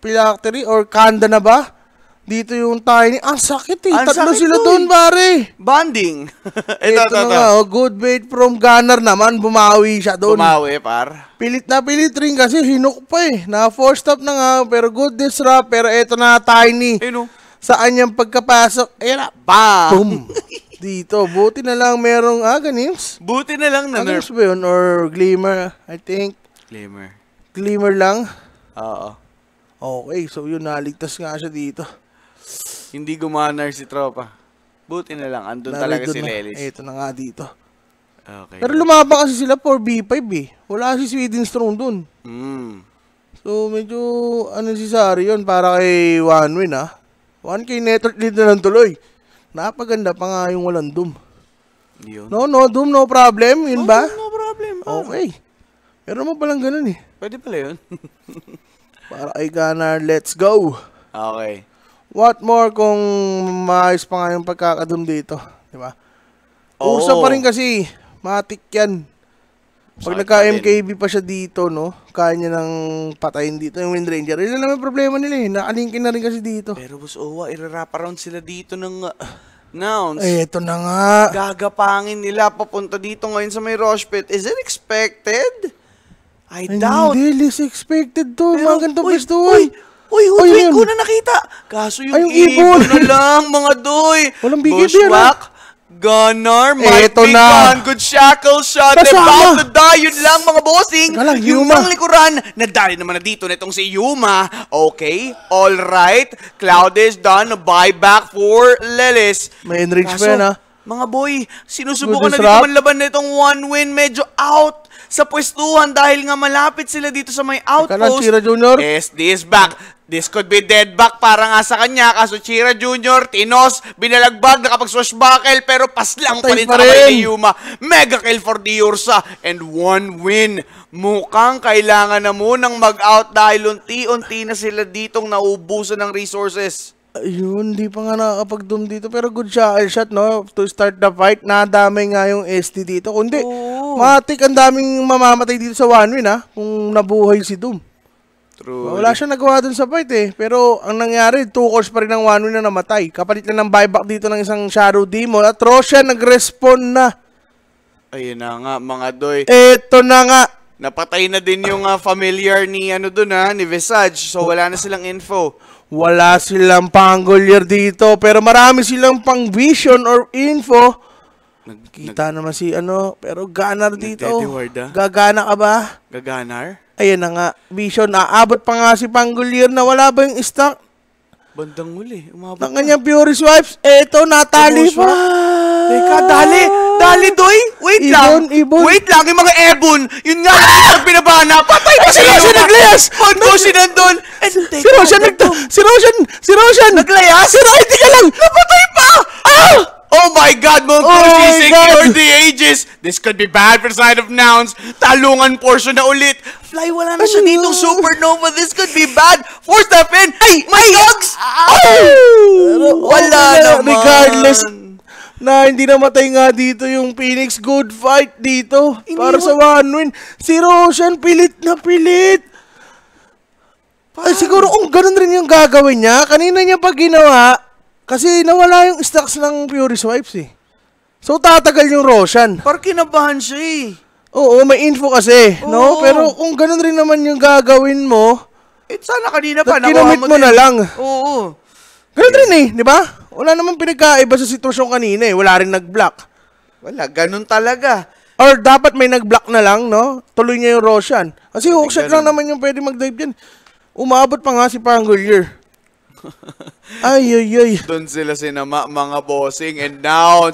Phylactery or Kanda na ba? Dito yung tiny. Ang ah, sakit eh. Ang Tatlo sila doon, eh. pare. Bonding. ito, ito, na nga. Oh, good bait from Gunner naman. Bumawi siya doon. Bumawi, par. Pilit na pilit rin kasi hinok pa eh. Na four stop na nga. Pero good disrupt. Pero ito na tiny. Ayun oh. Saan yung pagkapasok? Ayun na. Bam! Boom! dito. Buti na lang merong, ah, ganims. Buti na lang na nerf. Ganims ba yun? Or glimmer, I think. Glimmer. Glimmer lang? Oo. Okay, so yun, naligtas nga siya dito. Hindi gumanar si Tropa. Buti na lang, andun Naligtas talaga si na. Lelis. Ito na nga dito. Okay. Pero lumaban kasi sila 4v5 eh. Wala si Sweden Strong dun. Mm. So medyo ano si Sari yun para kay One Win ah. 1K network lead na lang tuloy. Napaganda pa nga yung walang Doom. Yun. No, no, Doom, no problem. Yun oh, ba? no problem. Okay. Pero mo palang ganun eh. Pwede pala yun. Para kay Gunnar, let's go! Okay. What more kung maayos pa nga yung pagkakadum dito, di ba? Oo. Uso pa rin kasi, matik yan. Pag nagka-MKB pa siya dito, no? Kaya niya nang patayin dito yung Wind Ranger. Yun lang ang problema nila eh. Nakalingkin na rin kasi dito. Pero boss Owa, oh, irarap around sila dito ng uh, nouns. Eh, eto na nga. Gagapangin nila papunta dito ngayon sa may Rosh Pit. Is it expected? I Ay, doubt. Hindi, least expected to. Pero, mga ganito gusto. Uy, uy, uy, ko na nakita. Kaso yung, Ay, yung ibon. na lang, mga doy. Walang bigay Bushwhack, Gunnar, eh, might Eto na. Good shackle shot. Kasama. About to die. Yun lang, mga bossing. Lang, Yuma. Yung mga likuran. Nadali naman na dito na itong si Yuma. Okay. All right. Cloud is done. Buyback for Lelis. May enrich Kaso, pa yan, ha? Mga boy, sinusubukan na dito man laban na itong one win. Medyo out sa pwestuhan dahil nga malapit sila dito sa may outpost. Tira Junior. Yes, this back. This could be dead back para nga sa kanya. Kaso Chira Jr., Tinos, binalagbag, nakapag-swashbuckle, pero paslang pa rin sa kamay Yuma. Mega kill for Diursa and one win. Mukhang kailangan na munang mag-out dahil unti-unti na sila ditong naubusan ng resources. Ayun, hindi pa nga nakakapag-doom dito. Pero good shot, shot, no? To start the fight, nadamay nga yung SD dito. Kundi, oh Oo. Matik, ang daming mamamatay dito sa one win, ha? Kung nabuhay si Doom. True. Wala siya nagawa dun sa fight, eh. Pero, ang nangyari, two cores pa rin ang one win na namatay. Kapalit na ng buyback dito ng isang Shadow Demon. At Roshan nag-respond na. Ayun na nga, mga doy. Eto na nga. Napatay na din yung uh, familiar ni ano doon ha, ah, ni Visage. So wala na silang info. Wala silang pangolier dito pero marami silang pang vision or info Nagkita nag, naman si ano, pero ganar dito. Gagana ka ba? Gaganar? Ayan na nga, Vision, aabot pa nga si Pangolier na wala ba yung stock? Bandang huli, umabot. Ang kanyang Fury Swipes, eto, natali pa. Teka, dali, dali, doy. Wait ibon, lang. Ibon. Wait lang, yung mga ebon. Yun nga, yung ah, pinabana. Patay pa si Roshan naglayas. Pondo eh, si nandun. Si Roshan, si Roshan, si Roshan. Naglayas? Si Roshan, hindi ka lang. Napatay pa. Ah! Oh my God, Moncucci, oh secured the ages. This could be bad for side of nouns. Talungan portion na ulit. Fly, wala na siya dito. Supernova, this could be bad. Force step in. Ay, my ay, dogs! Ah. Oh! oh! Wala oh, naman. Regardless, na hindi namatay nga dito yung Phoenix. Good fight dito. Iniwan. Para sa one win. Si Roshan, pilit na pilit. Ay, siguro kung oh, ganun rin yung gagawin niya, kanina niya pag ginawa, kasi nawala yung stocks ng Fury Swipes eh. So tatagal yung Roshan. Par kinabahan siya eh. Oo, may info kasi, Oo. no? Pero kung ganun rin naman yung gagawin mo, Eh, sana kanina pa. nakuha kinamit mo na lang. Oo. Ganun rin eh, di ba? Wala naman pinagkaiba sa sitwasyon kanina eh. Wala rin nag-block. Wala, ganun talaga. Or dapat may nag-block na lang, no? Tuloy niya yung Roshan. Kasi hookshot lang naman yung pwede mag-dive dyan. Umabot pa nga si Pangolier. ay, ay, ay. Doon sila sinama, mga bossing and now,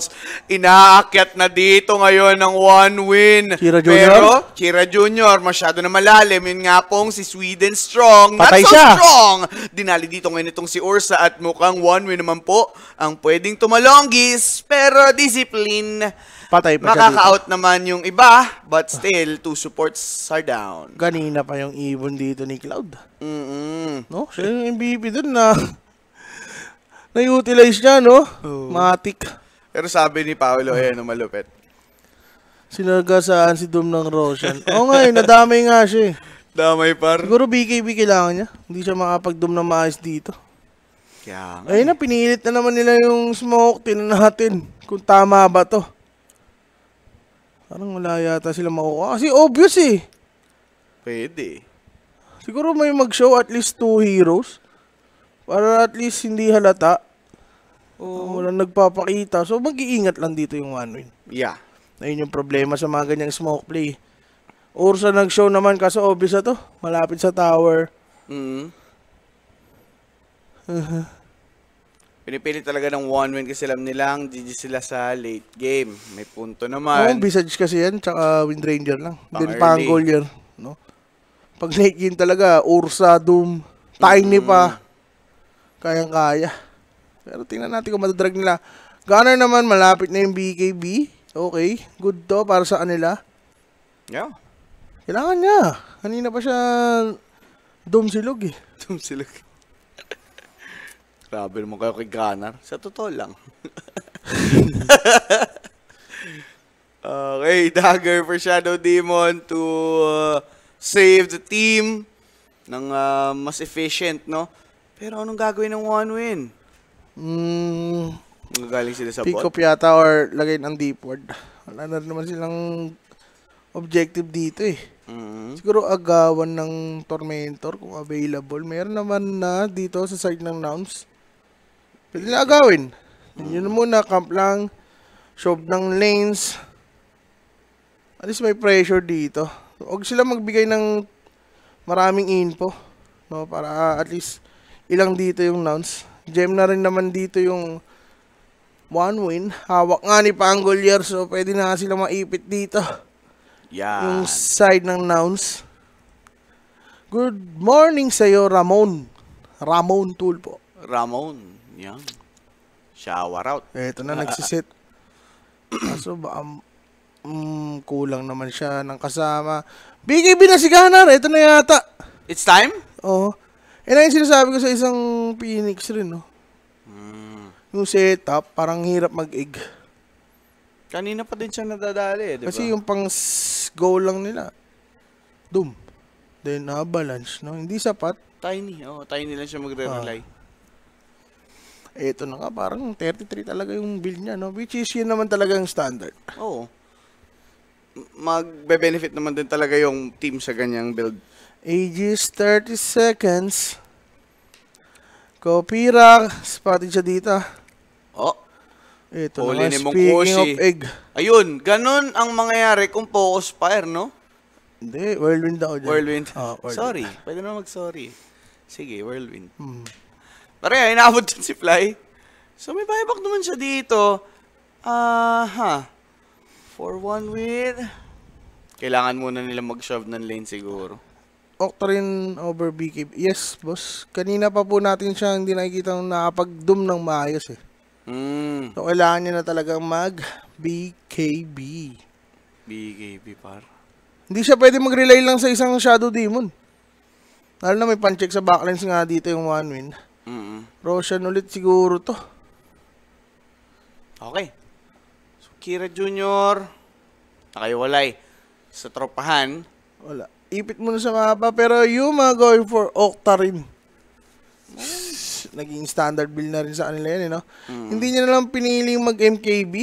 Inaakyat na dito ngayon ng one win. Kira Jr.? Pero, Kira Jr., masyado na malalim. Yun nga pong si Sweden Strong. Patay Not so siya. strong. Dinali dito ngayon itong si Ursa at mukhang one win naman po ang pwedeng tumalonggis. Pero discipline Patay pa Makaka-out naman yung iba, but still, two supports are down. Ganina pa yung ibon dito ni Cloud. Mm-mm. No? Siya yung MVP dun na na-utilize niya, no? Oh. Matik. Pero sabi ni Paolo, oh. ayan, malupit. Sinagasaan si Doom ng Roshan. Oo nga eh, nadamay nga siya eh. Damay par. Siguro BKB kailangan niya. Hindi siya makapag-doom ng maayos dito. Kaya nga. Ayun na, eh. pinilit na naman nila yung smoke. Tinan natin kung tama ba to. Parang wala yata sila makukuha. Kasi ah, obvious eh. Pwede. Siguro may mag-show at least two heroes. Para at least hindi halata. Oo. Oh. Walang nagpapakita. So mag-iingat lang dito yung one win. Yeah. Ayun yung problema sa mga ganyang smoke play. Ursa nag-show naman kasi obvious na to. Malapit sa tower. Mm. -hmm. Pinipili talaga ng one win kasi alam nilang GG sila sa late game. May punto naman. Oo, oh, Visage kasi yan, tsaka Wind Ranger lang. Pang Then pang goal no? Pag late game talaga, Ursa, Doom, Tiny mm-hmm. pa. Kayang-kaya. Pero tingnan natin kung matadrag nila. Gunner naman, malapit na yung BKB. Okay, good to para sa kanila. Yeah. Kailangan niya. Kanina pa siya Doom silog eh. Doom silog. Grabe mo kayo kay Gunnar. Sa totoo lang. okay, dagger for Shadow Demon to uh, save the team ng uh, mas efficient, no? Pero anong gagawin ng one win? Mm, Galing sila sa pick bot? Pick up yata or lagay ng deep ward. Wala na naman silang objective dito eh. Mm-hmm. Siguro agawan ng Tormentor kung available. Meron naman na dito sa side ng Nouns. Pwede na agawin. Yun muna, camp lang. Shove ng lanes. At least may pressure dito. Huwag sila magbigay ng maraming info. No? Para ah, at least ilang dito yung nouns. Gem na rin naman dito yung one win. Hawak nga ni Pangolier. So, pwede na sila maipit dito. Yan. Yung side ng nouns. Good morning sa'yo, Ramon. Ramon Tulpo. Ramon. Yan. Shower out. Ito na, ah, ah, ah. nagsisit. Kaso baka um, mm, kulang naman siya ng kasama. BKB na si Gunnar. Ito na yata. It's time? Oo. Eh na yung sinasabi ko sa isang Phoenix rin, no? Oh. Mm. Yung setup, parang hirap mag ig Kanina pa din siya nadadali, eh, di ba? Kasi yung pang go lang nila. Doom. Then, uh, balance, no? Hindi sapat. Tiny. oh, tiny lang siya magre-rely. Ah. Ito na nga, parang 33 talaga yung bill niya, no? Which is, yun naman talaga yung standard. Oo. Oh. Magbe-benefit naman din talaga yung team sa ganyang build. Ages 30 seconds. Kopira, spotted siya dito. Oh. Ito na, naman, speaking Koshi. of egg. Ayun, ganun ang mangyayari kung focus fire, no? Hindi, whirlwind ako dyan. Whirlwind. Oh, whirlwind. Sorry, pwede na mag-sorry. Sige, whirlwind. Hmm. Pare, ah, inaabot dyan si Fly. So, may buyback naman siya dito. Ah, uh, ha. Huh. For one with... Kailangan muna nila mag-shove ng lane siguro. Octarine over BKB. Yes, boss. Kanina pa po natin siya hindi nakikita ng nakapag-doom ng maayos eh. Mm. So, kailangan niya na talagang mag-BKB. BKB, par. Hindi siya pwede mag-rely lang sa isang Shadow Demon. Lalo na may punch check sa backlines nga dito yung one win. Mm-hmm. Russian ulit siguro to. Okay. So, Kira Jr. Nakaiwalay. Sa tropahan. Wala. Ipit mo na sa mapa. Pero Yuma going for Octarin. Mm. Naging standard build na rin sa kanila yan, eh, no? Mm-hmm. Hindi niya na lang piniling mag-MKB.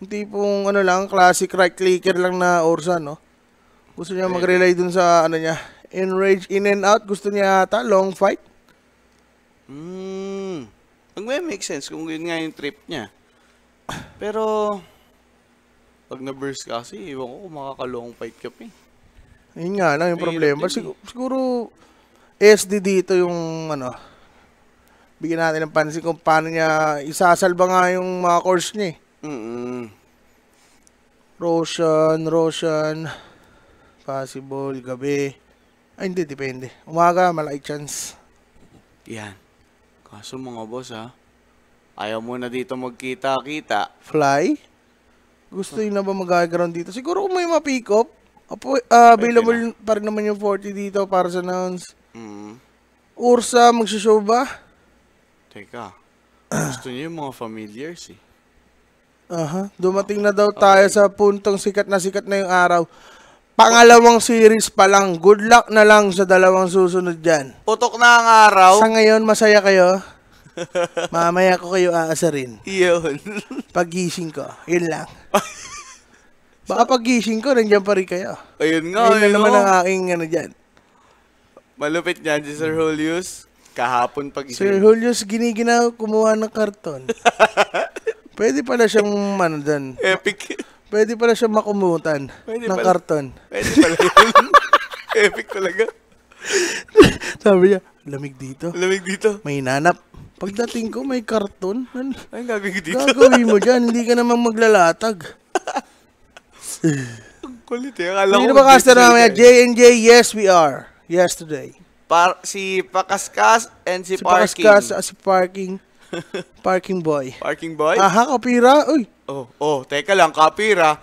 Yung tipong ano lang, classic right-clicker lang na Orsa, no? Gusto niya mag-rely dun sa, ano niya, enrage in and out. Gusto niya ata long fight. Hmm. Nagme-make sense kung yun nga yung trip niya. Pero, pag na-burst kasi, iwan ko kung makakalong fight ka pa eh. Ayun nga lang yung problema. Eh. Siguro, siguro, SD dito yung ano, bigyan natin ng pansin kung paano niya isasalba nga yung mga course niya eh. Mm-mm. Roshan, Roshan, possible, gabi. Ay, hindi, depende. Umaga, malaki chance. Yan. Kaso mga boss ha, ayaw mo na dito magkita-kita. Fly? Gusto yun na ba mag-ground dito? Siguro kung may ma-pick up, apo, uh, available pa rin naman yung 40 dito para sa nouns. Mm. Ursa, magsishow ba? Teka, gusto niyo yung mga familiars eh. Aha, uh-huh. dumating na daw tayo sa puntong sikat na sikat na yung araw. Pangalawang series pa lang. Good luck na lang sa dalawang susunod dyan. Putok na ang araw. Sa ngayon, masaya kayo. Mamaya ko kayo aasarin. Yun. Pagising ko. Yun lang. Baka pagising ko, nandiyan pa rin kayo. Ayun nga. Ayun na naman ang aking ano dyan. Malupit niyan si Sir Julius. Kahapon pag Sir Julius, giniginaw, kumuha ng karton. Pwede pala siyang ano dyan. Epic. Pwede pala siya makumutan pwede ng pala, karton. Pwede pala yun. Epic talaga. Sabi niya, lamig dito. Lamig dito. May nanap. Pagdating ko, may karton. Ay, gagawin dito. Gagawin mo dyan. Hindi ka namang maglalatag. Ang kulit eh. Akala Hindi ko. Hindi ba mamaya? J&J, eh. yes we are. Yesterday. Par si Pakaskas and si, si Parking. Si ah, Pakaskas, si Parking Parking boy. Parking boy? Aha, kapira. Uy. Oh, oh, teka lang, kapira.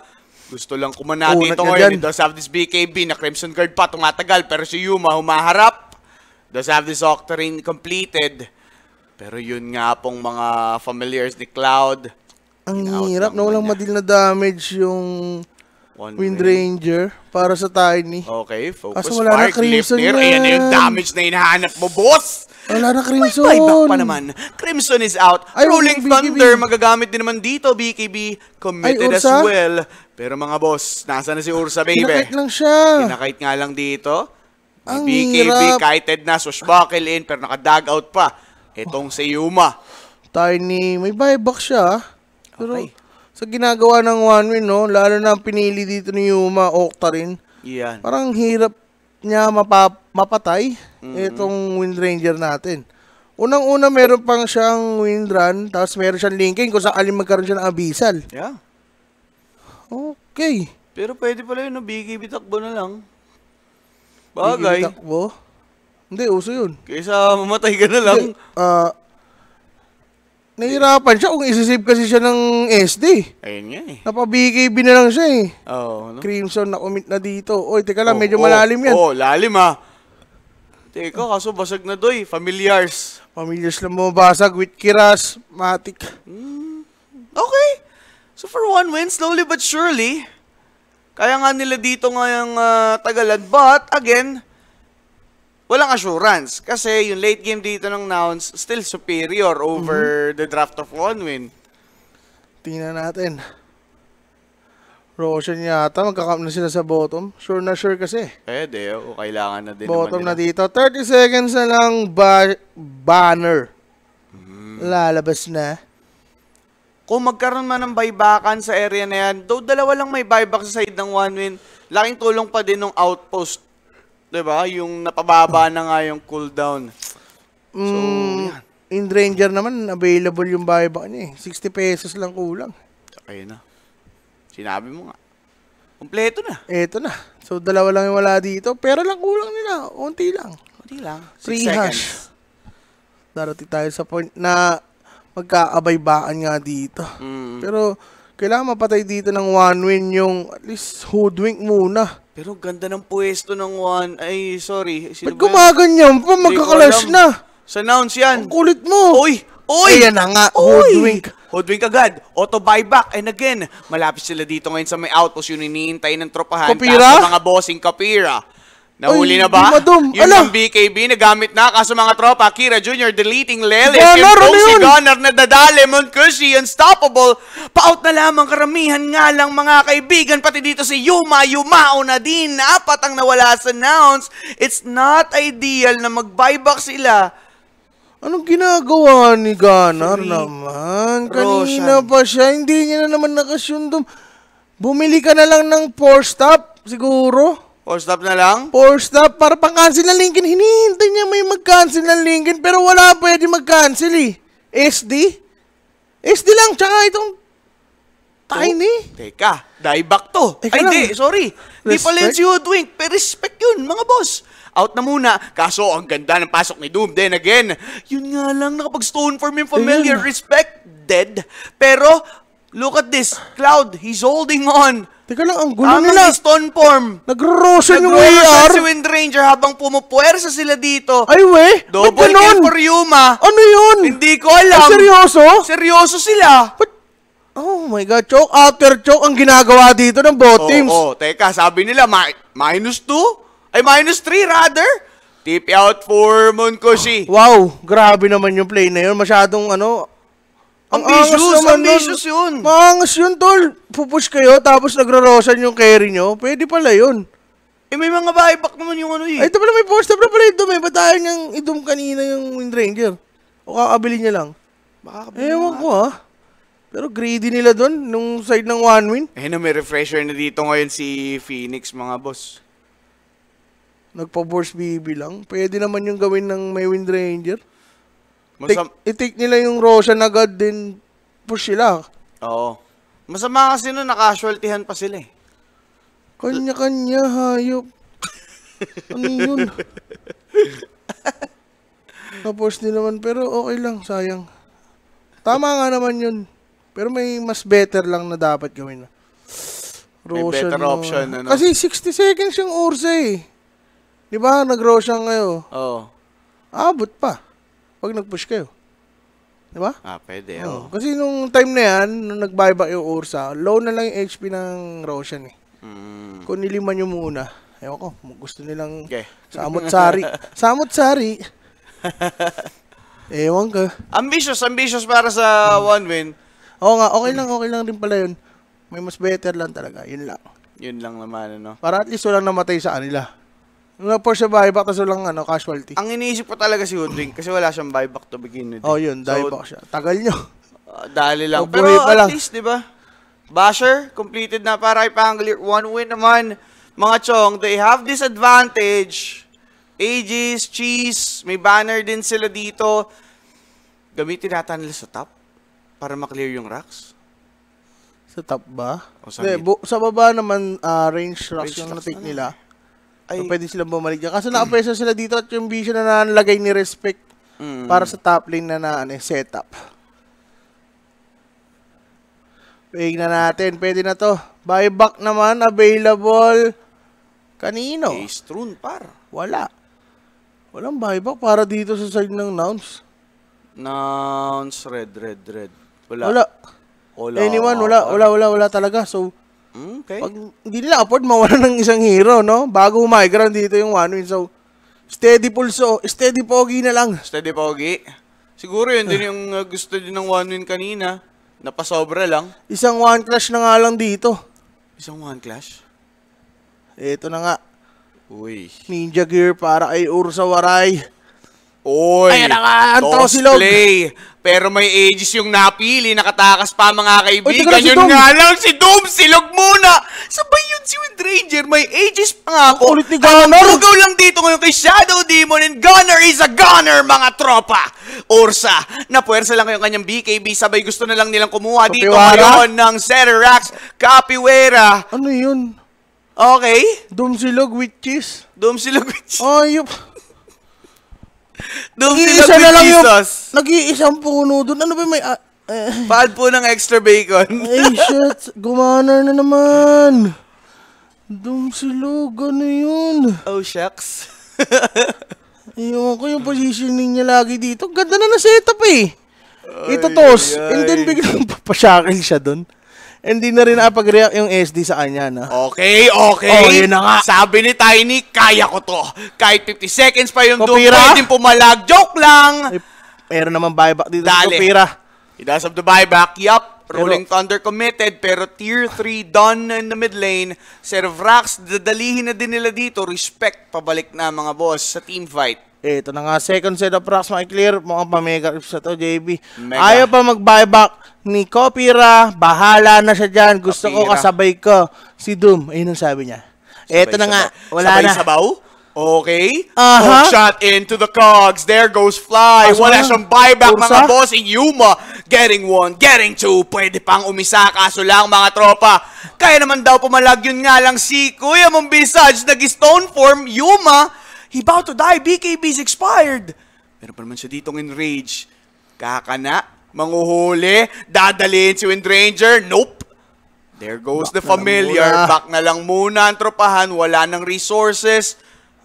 Gusto lang kumanati oh, dito ngayon. does have this BKB na Crimson Guard pa tumatagal pero si Yuma humaharap. Does have this Octarine completed. Pero yun nga pong mga familiars ni Cloud. Ang hirap na walang madil na damage yung One Wind Ranger para sa Tiny. Okay, focus Kaso wala na Crimson lifter. Ayan na yung damage na hinahanap mo, boss! Wala na Crimson! May buyback pa naman. Crimson is out. Ay, Rolling BKB. Thunder, magagamit din naman dito, BKB. Committed Ay, as well. Pero mga boss, nasa na si Ursa, baby? Kinakait lang siya. Kinakait nga lang dito. Ang BKB, hirap. kited na. Swashbuckle in, pero naka-dug out pa. Itong oh. si Yuma. Tiny, may buyback siya. Pero okay sa ginagawa ng one win, no? Lalo na pinili dito ni Yuma, Okta rin. Yan. Parang hirap niya mapap- mapatay mm-hmm. itong Wind Ranger natin. Unang-una, meron pang siyang wind run, tapos meron siyang linking kung sakaling magkaroon siya ng abyssal. Yeah. Okay. Pero pwede pala yun, no? BKB takbo na lang. Bagay. BKB takbo? Hindi, uso yun. Kaysa mamatay ka na lang. Ah, uh, Nahirapan siya kung isisave kasi siya ng SD. Ayun nga eh. Napa-BKB na lang siya eh. Oo. Oh, no? Crimson na commit na dito. Oy, teka lang, oh, medyo oh, malalim yan. Oo, oh, lalim ha. Ah. Teka, kaso basag na doy. Familiars. Familiars lang bumabasag with Kiras, Matic. Mm, okay. So for one win, slowly but surely, kaya nga nila dito ngayong uh, tagalan. But again, walang assurance. Kasi yung late game dito ng Nouns, still superior over mm-hmm. the draft of Onwin. Tingnan natin. Roshan yata, magkakap na sila sa bottom. Sure na sure kasi. Pwede, o kailangan na din Bottom na dito. 30 seconds na lang ba- banner. Mm-hmm. Lalabas na. Kung magkaroon man ng buyback sa area na yan, though dalawa lang may buyback sa side ng one win, laking tulong pa din ng outpost 'di ba? Yung napababa na nga yung cooldown. So, mm, yan. In Ranger naman, available yung buyback niya eh. 60 pesos lang kulang. Okay na. Sinabi mo nga. Kompleto na. Ito na. So, dalawa lang yung wala dito. Pero lang kulang nila. Unti lang. Unti lang. 3 hash. Darating tayo sa point na magkaabay-baan nga dito. Mm. Pero, kailangan mapatay dito ng one win yung at least hoodwink muna. Pero ganda ng pwesto ng one. Ay, sorry. Sino Ba't ba gumaganyan pa? Magkakalash na. Sa nouns yan. Ang kulit mo. Oy! Oy! Ayan na nga. Oy! Hoodwink. Hoodwink agad. Auto buyback. And again, malapit sila dito ngayon sa may outpost. Yun iniintay ng tropahan. Kapira? Tapos mga bossing kapira. Nahuli Ay, na ba? Yung Ala. BKB, nagamit na. Kaso mga tropa, Kira Jr. deleting Lele. Gunner, Kim ano si Gunner, nadadali. Moncushi, unstoppable. Paout na lamang karamihan nga lang mga kaibigan. Pati dito si Yuma, Yumao na din. Apat ang nawala sa nouns. It's not ideal na mag-buyback sila. Anong ginagawa ni Gunner naman? Kanina Roshan. pa siya, hindi niya na naman nakasyundom. Bumili ka na lang ng 4-stop, siguro. Four stop na lang? Four stop para pang-cancel ng Lincoln. Hinihintay niya may mag-cancel ng Lincoln pero wala pwede mag-cancel eh. SD? SD lang, tsaka itong tiny. Oh, teka, die back to. Teka Ay, di, sorry. Respect? Di pala yun si Hoodwink. Pero respect yun, mga boss. Out na muna. Kaso, ang ganda ng pasok ni Doom. Then again, yun nga lang, nakapag-stone form yung familiar. Damn. Respect, dead. Pero, look at this. Cloud, he's holding on. Teka lang, ang gulo Tama nila. Ang Stone Form. Nagro-roshan yung AR. si Wind Ranger habang pumupuwersa sila dito. Ay, we? Double kill for Yuma. Ano yun? Hindi ko alam. Ay, seryoso? Seryoso sila. Ba't Oh my God, choke after choke ang ginagawa dito ng both oh, teams. Oh, teka, sabi nila ma- minus 2? Ay, minus 3 rather? Tip out for Monkoshi. Wow, grabe naman yung play na yun. Masyadong ano, ang ambitious, naman, ambitious yun. Maangas yun, tol. Pupush kayo, tapos nagrorosan yung carry nyo. Pwede pala yun. Eh, may mga buyback naman yung ano eh. Ay, ito pala may post-up na pala ito. May batayan niyang idum kanina yung Wind Ranger. O kakabili niya lang. Baka kabili Ewan ko ha. Pero greedy nila doon, nung side ng one win. Eh, na may refresher na dito ngayon si Phoenix, mga boss. Nagpa-force BB lang. Pwede naman yung gawin ng may Wind Ranger. Masam- take, i-take nila yung Roshan agad din push sila. Oo. Masama kasi na nakasualtyhan pa sila eh. Kanya-kanya, hayop. ano yun? Tapos din naman, pero okay lang, sayang. Tama nga naman yun. Pero may mas better lang na dapat gawin. Roshan may better mo. option. Ano? Kasi 60 seconds yung Ursa eh. Di ba? Nag-Roshan ngayon. Oo. Oh. Abot pa pag nag-push kayo. Di ba? Ah, pwede. Oh. oh. Kasi nung time na yan, nung nagbuyback yung Ursa, low na lang yung HP ng Roshan eh. Mm. Kung niliman nyo muna, ewan ko, gusto nilang okay. samot-sari. samot-sari. ewan ka. Ambitious, ambitious para sa mm. one win. Oo nga, okay lang, okay lang din pala yun. May mas better lang talaga, yun lang. Yun lang naman, ano? Para at least walang namatay sa kanila. No, for sa buyback, tapos lang ano, casualty. Ang iniisip ko talaga si Hoodwink kasi wala siyang buyback to begin with. Eh. Oh, yun, dieback so, siya. Tagal nyo. Uh, ah, dali lang. Oh, Pero pa lang. at least, di ba? Basher, completed na para kay One win naman. Mga chong, they have this advantage. Aegis, Cheese, may banner din sila dito. Gamitin natin nila sa top para maklear yung racks. Sa top ba? O sa, De, bu- sa baba naman uh, range rocks yung na-take nila. Eh. Ay, so, pwede silang bumalik dyan. Kaso nakapresa sila dito at yung vision na nalagay ni Respect mm. para sa top lane na na ano, eh, setup. Paignan natin. Pwede na to. Buyback naman available. Kanino? Ace Trun, par. Wala. Walang buyback para dito sa side ng Nouns. Nouns, red, red, red. Wala. Wala. wala. Anyone, wala, wala, wala, wala talaga. So, Okay. Pag hindi nila afford, mawala ng isang hero, no? Bago umigrant dito yung one win. So, steady pulso. Steady pogi na lang. Steady pogi. Siguro yun din yung uh, gusto din ng one win kanina. Napasobra lang. Isang one clash na nga lang dito. Isang one clash? Ito na nga. Uy. Ninja Gear para kay Ursa Waray. Oy! Ayan na nga! Ang Tosilog! Cosplay! Pero may ages yung napili, nakatakas pa mga kaibigan. Oy, yun Doom. nga lang, si Doom, silog muna! Sabay yun si Windranger, may ages pa nga po. Ulit ni Gunner! Ang lang dito ngayon kay Shadow Demon and Gunner is a gunner, mga tropa! Orsa, napuwersa lang kayong kanyang BKB, sabay gusto na lang nilang kumuha dito Kapiwara? ngayon ng Ceterax Capiwera. Ano yun? Okay. Doom silog with cheese. Doom silog with cheese. Ayup. Doon nag-iisa na lang yung, nag-iisang puno doon. Ano ba may, uh, eh. po ng extra bacon. Ay, shit. Gumana na naman. Dumsilog, ano yun? Oh, shucks. Iwan ko yung positioning niya lagi dito. Ganda na na setup eh. Ito Itotos. And then biglang papashakil siya doon hindi na rin napag-react yung SD sa kanya, no? Okay, okay. Oh, yun na nga. Sabi ni Tiny, kaya ko to. Kahit 50 seconds pa yung Kopira? doon, pwedeng pumalag. Joke lang! Ay, meron naman buyback dito Dali. sa Kupira. He does have the buyback. Yup. Rolling pero, Thunder committed, pero Tier 3 done in the mid lane. Serve Rax, dadalihin na din nila dito. Respect, pabalik na mga boss sa team fight. Ito na nga, second set of Rax, clear Mukhang pa-mega rips na to, JB. Mega. Ayaw pa mag-buyback ni Kopira, bahala na siya dyan. Gusto Kopira. ko kasabay ko. Si Doom, ayun ang sabi niya. Sabay, Eto na nga, wala sabay, na. Sabay-sabaw? Okay. Uh-huh. shot into the cogs. There goes Fly. As Wala siyang buyback Ursa? mga boss. In Yuma getting one, getting two. Pwede pang umisa. Kaso lang mga tropa. Kaya naman daw pumalag yun nga lang si Kuya mong Visage. Nag-stone form. Yuma, he about to die. BKB's expired. Pero pa naman siya ditong enrage. Kakana manguhuli, dadalhin si Windranger. Nope. There goes back the familiar. Na back na lang muna ang tropahan. Wala ng resources.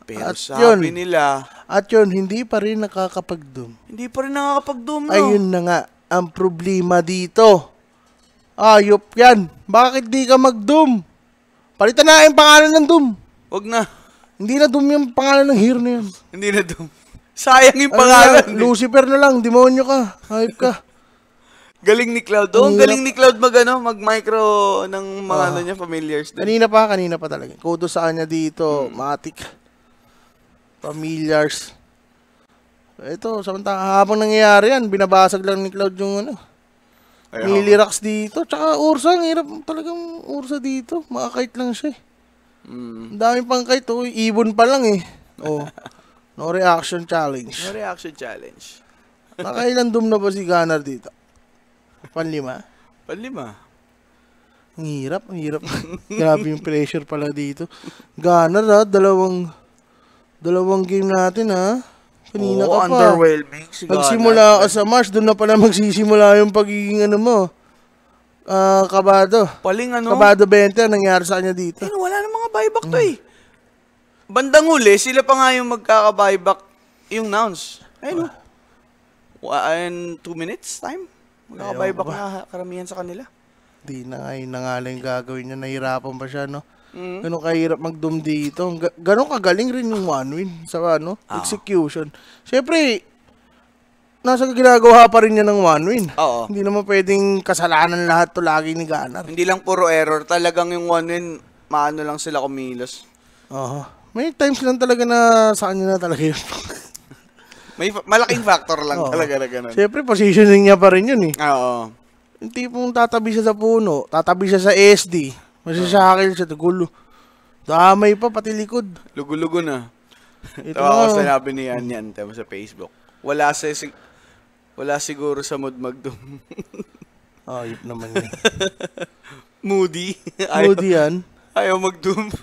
Pero at sabi yun, nila... At yun, hindi pa rin nakakapag-doom. Hindi pa rin nakakapag-doom, no? Ayun na nga, ang problema dito. Ayop yan. Bakit di ka mag-doom? Palitan na yung pangalan ng doom. Wag na. Hindi na doom yung pangalan ng hero na yun. Hindi na doom. Sayang yung ano pangalan. Ano, Lucifer na lang, demonyo ka. Hype ka galing ni Cloud. Doon Kanina- galing ni Cloud mag, ano, mag micro ng mga ah. ano niya, familiars. din. Kanina pa, kanina pa talaga. Kudo sa kanya dito, hmm. matik. Familiars. Ito, samantang habang nangyayari yan, binabasag lang ni Cloud yung ano, Ayun. dito. Tsaka Ursa, ang hirap talagang Ursa dito. Makakite lang siya eh. Mm. Ang dami pang kite, oh. Ibon pa lang eh. Oh. No reaction challenge. No reaction challenge. Nakailan dum na ba si Gunnar dito? Panlima? Panlima. Ang hirap, ang hirap. Grabe yung pressure pala dito. Gana na, dalawang, dalawang game natin ha. Kanina Oo, ka pa. underwhelming. Si Nagsimula ka sa match, doon na pala magsisimula yung pagiging ano mo. uh, kabado. Paling ano? Kabado 20 nangyari sa kanya dito. Eh, wala na mga buyback to eh. Bandang huli, sila pa nga yung magkaka-buyback yung nouns. Ayun. Uh, and two minutes time? Nakabayback na karamihan sa kanila. Di na nga, yun na nga lang gagawin niya. Nahirapan pa siya, no? Mm-hmm. Ganun kahirap mag dito. Ga- kagaling rin yung one win sa ano, oh. execution. Siyempre, nasa ginagawa pa rin niya ng one win. Oo. Hindi naman pwedeng kasalanan lahat to lagi ni Ganar. Hindi lang puro error. Talagang yung one win, maano lang sila kumilos. Oo. May times lang talaga na sa kanya na talaga yun. May malaking factor lang Oo. talaga na ganun. Siyempre, positioning niya pa rin yun eh. Oo. Yung tipong tatabi siya sa puno, tatabi siya sa SD, masasakil siya, gulo. Damay pa, pati likod. Lugo-lugo na. Ito Ito ako sinabi ni Yan Yan tama sa Facebook. Wala sa sig- wala siguro sa mood magdum. Ah, Ayop naman yun. Moody. Ayaw, Moody yan. ayaw magdum.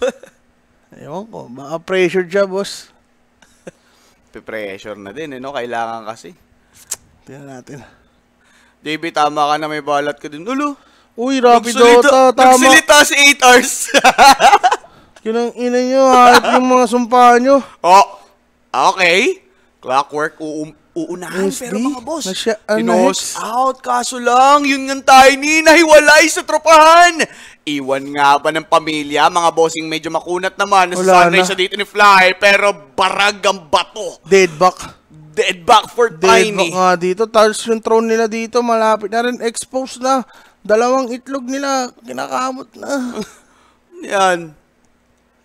Ewan ko, baka pressured siya, boss nagpe-pressure na din, eh, Kailangan kasi. Tingnan natin. JB, tama ka na may balat ka din. Ulo! Uy, Rapido, ta, tama. Nagsilita si 8 hours. Yun ang ina nyo, harap yung mga sumpahan nyo. Oh, okay. Clockwork, uum uunahan. Yes, pero mga boss, Nasya, uh, out. Kaso lang, yun nga tayo ni nahiwalay sa tropahan. Iwan nga ba ng pamilya? Mga bossing medyo makunat naman. Nasasanay na. siya dito ni Fly, pero barag ang bato. Dead Deadback for Deadback Tiny. Deadback nga dito. Tars yung throne nila dito, malapit na rin. Exposed na. Dalawang itlog nila, kinakamot na. Yan.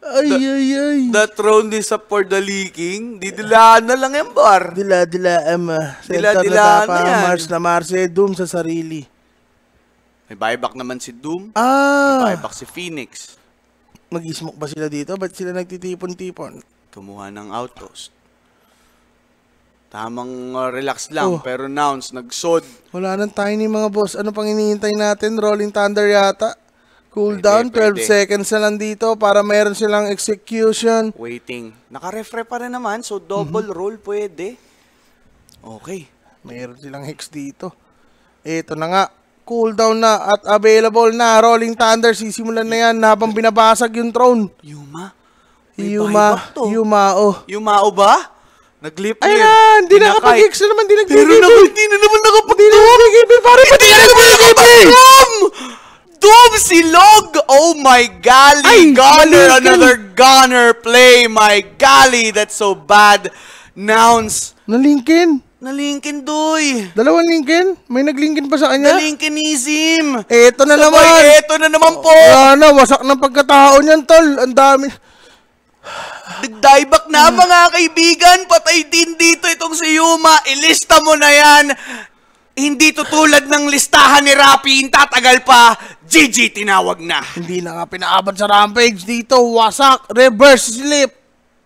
Ay, the, ay, ay. The throne is up for the leaking. Didilaan na lang yan, bar. Dila, dila, em. Dila, dila, na, na yan. Mars na Mars, eh, doom sa sarili. May buyback naman si Doom. Ah! May buyback si Phoenix. Mag-smoke ba sila dito? Ba't sila nagtitipon-tipon? Kumuha ng autos. Tamang uh, relax lang, oh. pero Nouns, sod Wala nang tiny mga boss. Ano pang iniintay natin? Rolling Thunder yata. Cooldown, 12 seconds na lang dito para meron silang execution. Waiting. Naka-refre pa rin naman, so double mm-hmm. roll pwede. Okay. Meron silang hex dito. Ito na nga, Cooldown na at available na. Rolling Thunder, sisimulan na yan habang binabasag yung throne. Yuma? May Yuma, Yumao. Yumao ba? Nag-leap year. na, hindi nakapag-ex na naman, hindi nag-leap Pero hindi na naman nakapag-dom. Hindi na nakapag-dom. Pare, hindi na nakapag-dom. Doom si Log. Oh my golly. Ay, gunner, another gunner play. My golly, that's so bad. Nouns. Nalingkin. Nalingkin, Doy. Dalawang linkin? May naglinkin pa sa kanya? Nalingkinism. Eto na Sabay, naman. Eto na naman po. Ano, wasak ng pagkatao niyan, tol. Ang dami. Nagdieback na mga kaibigan. Patay din dito itong si Yuma. Ilista mo na yan. Hindi tutulad ng listahan ni Rapi, tatagal pa. GG tinawag na. Hindi na nga pinaabot sa Rampage dito. Wasak, reverse slip.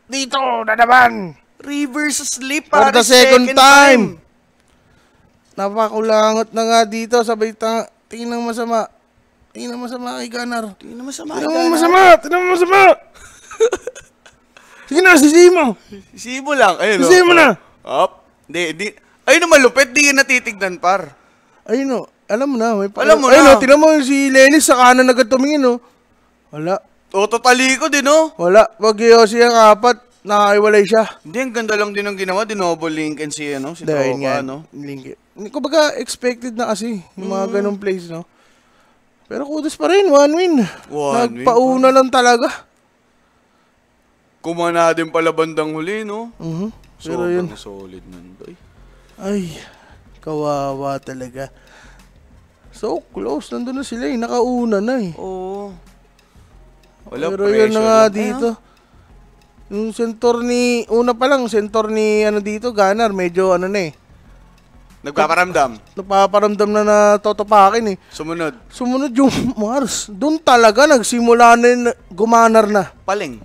Dito na naman. Rivers asleep para the second, second time. time. Napakulangot na nga dito. sa ta, tingin ng masama. Tingin ng masama kay Gunnar. Tingin ng masama kay Gunnar. Tingin masama. Tingin ng masama. Sige na, sisihin mo. Sisihin mo lang. Ayun, sisihin oh. mo na. Up. Hindi, hindi. Ayun na malupit. Di ka natitignan, par. Ayun o. Oh. Alam mo na. May pa- alam mo ayun, na. Ayun o, oh, tinan mo si Lenny sa kanan agad tumingin o. Wala. O, tatalikod din o. Wala. Pag-iossi eh, ang apat. Nakaiwalay siya. Hindi, ang ganda lang din ang ginawa. Dinoble link and si, ano, si Dahil Taoba, no? Link. Kumbaga, expected na kasi yung mga mm. ganong plays, no? Pero kudos pa rin, one win. One Nagpauna win lang talaga. Kumana din pala bandang huli, no? Uh-huh. Pero Sobrang yun. solid nun, boy. Ay, kawawa talaga. So close, nandun na sila eh. Nakauna na eh. Oo. Wala Pero yun na nga lang. dito. Eh, Ay, yung sentor ni, una pa lang, sentor ni ano dito, Ganar, medyo ano na eh. Nagpaparamdam. Napaparamdam na na totopakin eh. Sumunod. Sumunod yung Mars. Doon talaga nagsimula na yun, gumanar na. Paling.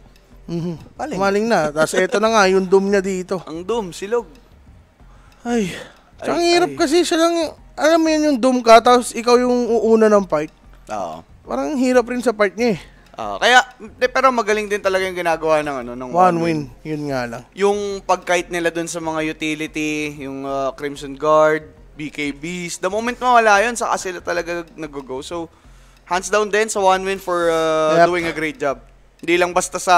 Mhm. Paling. Maling na. Tapos eto na nga, yung doom niya dito. Ang doom, silog. Ay. Ay, Ang hirap ay. kasi siya lang, alam mo yun yung doom ka, tapos ikaw yung uuna ng fight. Oo. Parang hirap rin sa part niya eh. Uh, kaya, de, pero magaling din talaga yung ginagawa ng ano. Ng one, one win. win. Yun nga lang. Yung pagkite nila dun sa mga utility, yung uh, Crimson Guard, BKBs. The moment mawala yun, sa kasi talaga nag-go. So, hands down din sa one win for uh, yep. doing a great job. Hindi lang basta sa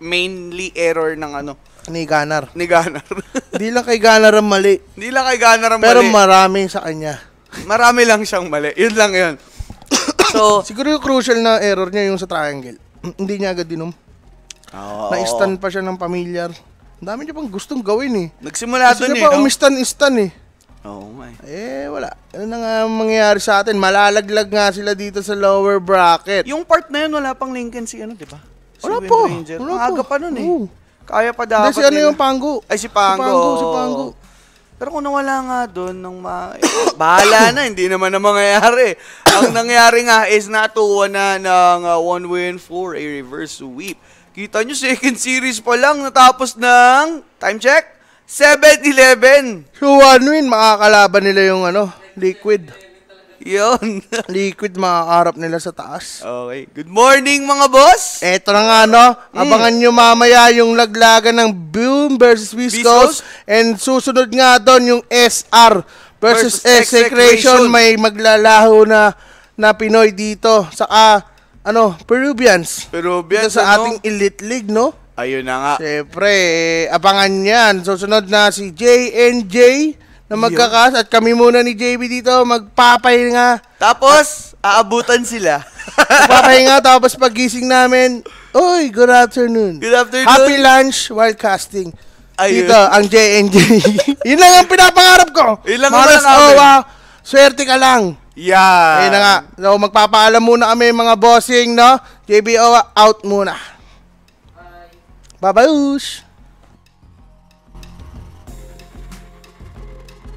mainly error ng ano. Ni Ganar. Ni Ganar. Hindi lang kay Ganar ang mali. Hindi lang kay Ganar ang Pero mali. Pero marami sa kanya. marami lang siyang mali. Yun lang yun. So, Siguro yung crucial na error niya yung sa triangle. Hindi niya agad dinom. Oh. Na-stun pa siya ng pamilyar. Ang dami niya pang gustong gawin eh. Nagsimula doon eh, pa no? umistan-istan eh. oh, eh. my. eh. wala. Ano na nga mangyayari sa atin? Malalaglag nga sila dito sa lower bracket. Yung part na yun, wala pang Lincoln si ano, di ba? Si wala Wind po. Ranger. Wala Maaga po. pa nun eh. Oo. Kaya pa dapat. Hindi, si ano yung Pango. Ay, si Pango. Si Pango, si Pango. Pero kung nawala nga doon, nung ma- bahala na, hindi naman na mangyayari. Ang nangyari nga is natuwa na ng uh, one win for a reverse sweep. Kita nyo, second series pa lang, natapos ng, time check, 7-11. So one win, makakalaban nila yung ano, liquid. Yun. Liquid makakarap nila sa taas. Okay. Good morning mga boss! Eto na nga no, hmm. abangan nyo mamaya yung laglagan ng Boom versus Viscos. And susunod nga doon yung SR versus, Versus Execration. May maglalaho na na Pinoy dito. Saka ah, ano, Peruvians. Pero Dito sa ano? ating Elite League no? Ayun na nga. Siyempre, eh, abangan yan. Susunod na si JNJ na magkakas at kami muna ni JB dito magpapay magpapahinga. Tapos, aabutan sila. nga, tapos pagising namin, Oy, good afternoon. Good afternoon. Happy lunch while casting. Ayun. Dito, ang JNJ. Yun lang ang pinapangarap ko. Yun lang Maras, naman oh, wow. Swerte ka lang. Yeah. Ayun na nga. So, magpapaalam muna kami mga bossing, no? JBO out muna. Bye. Babayush.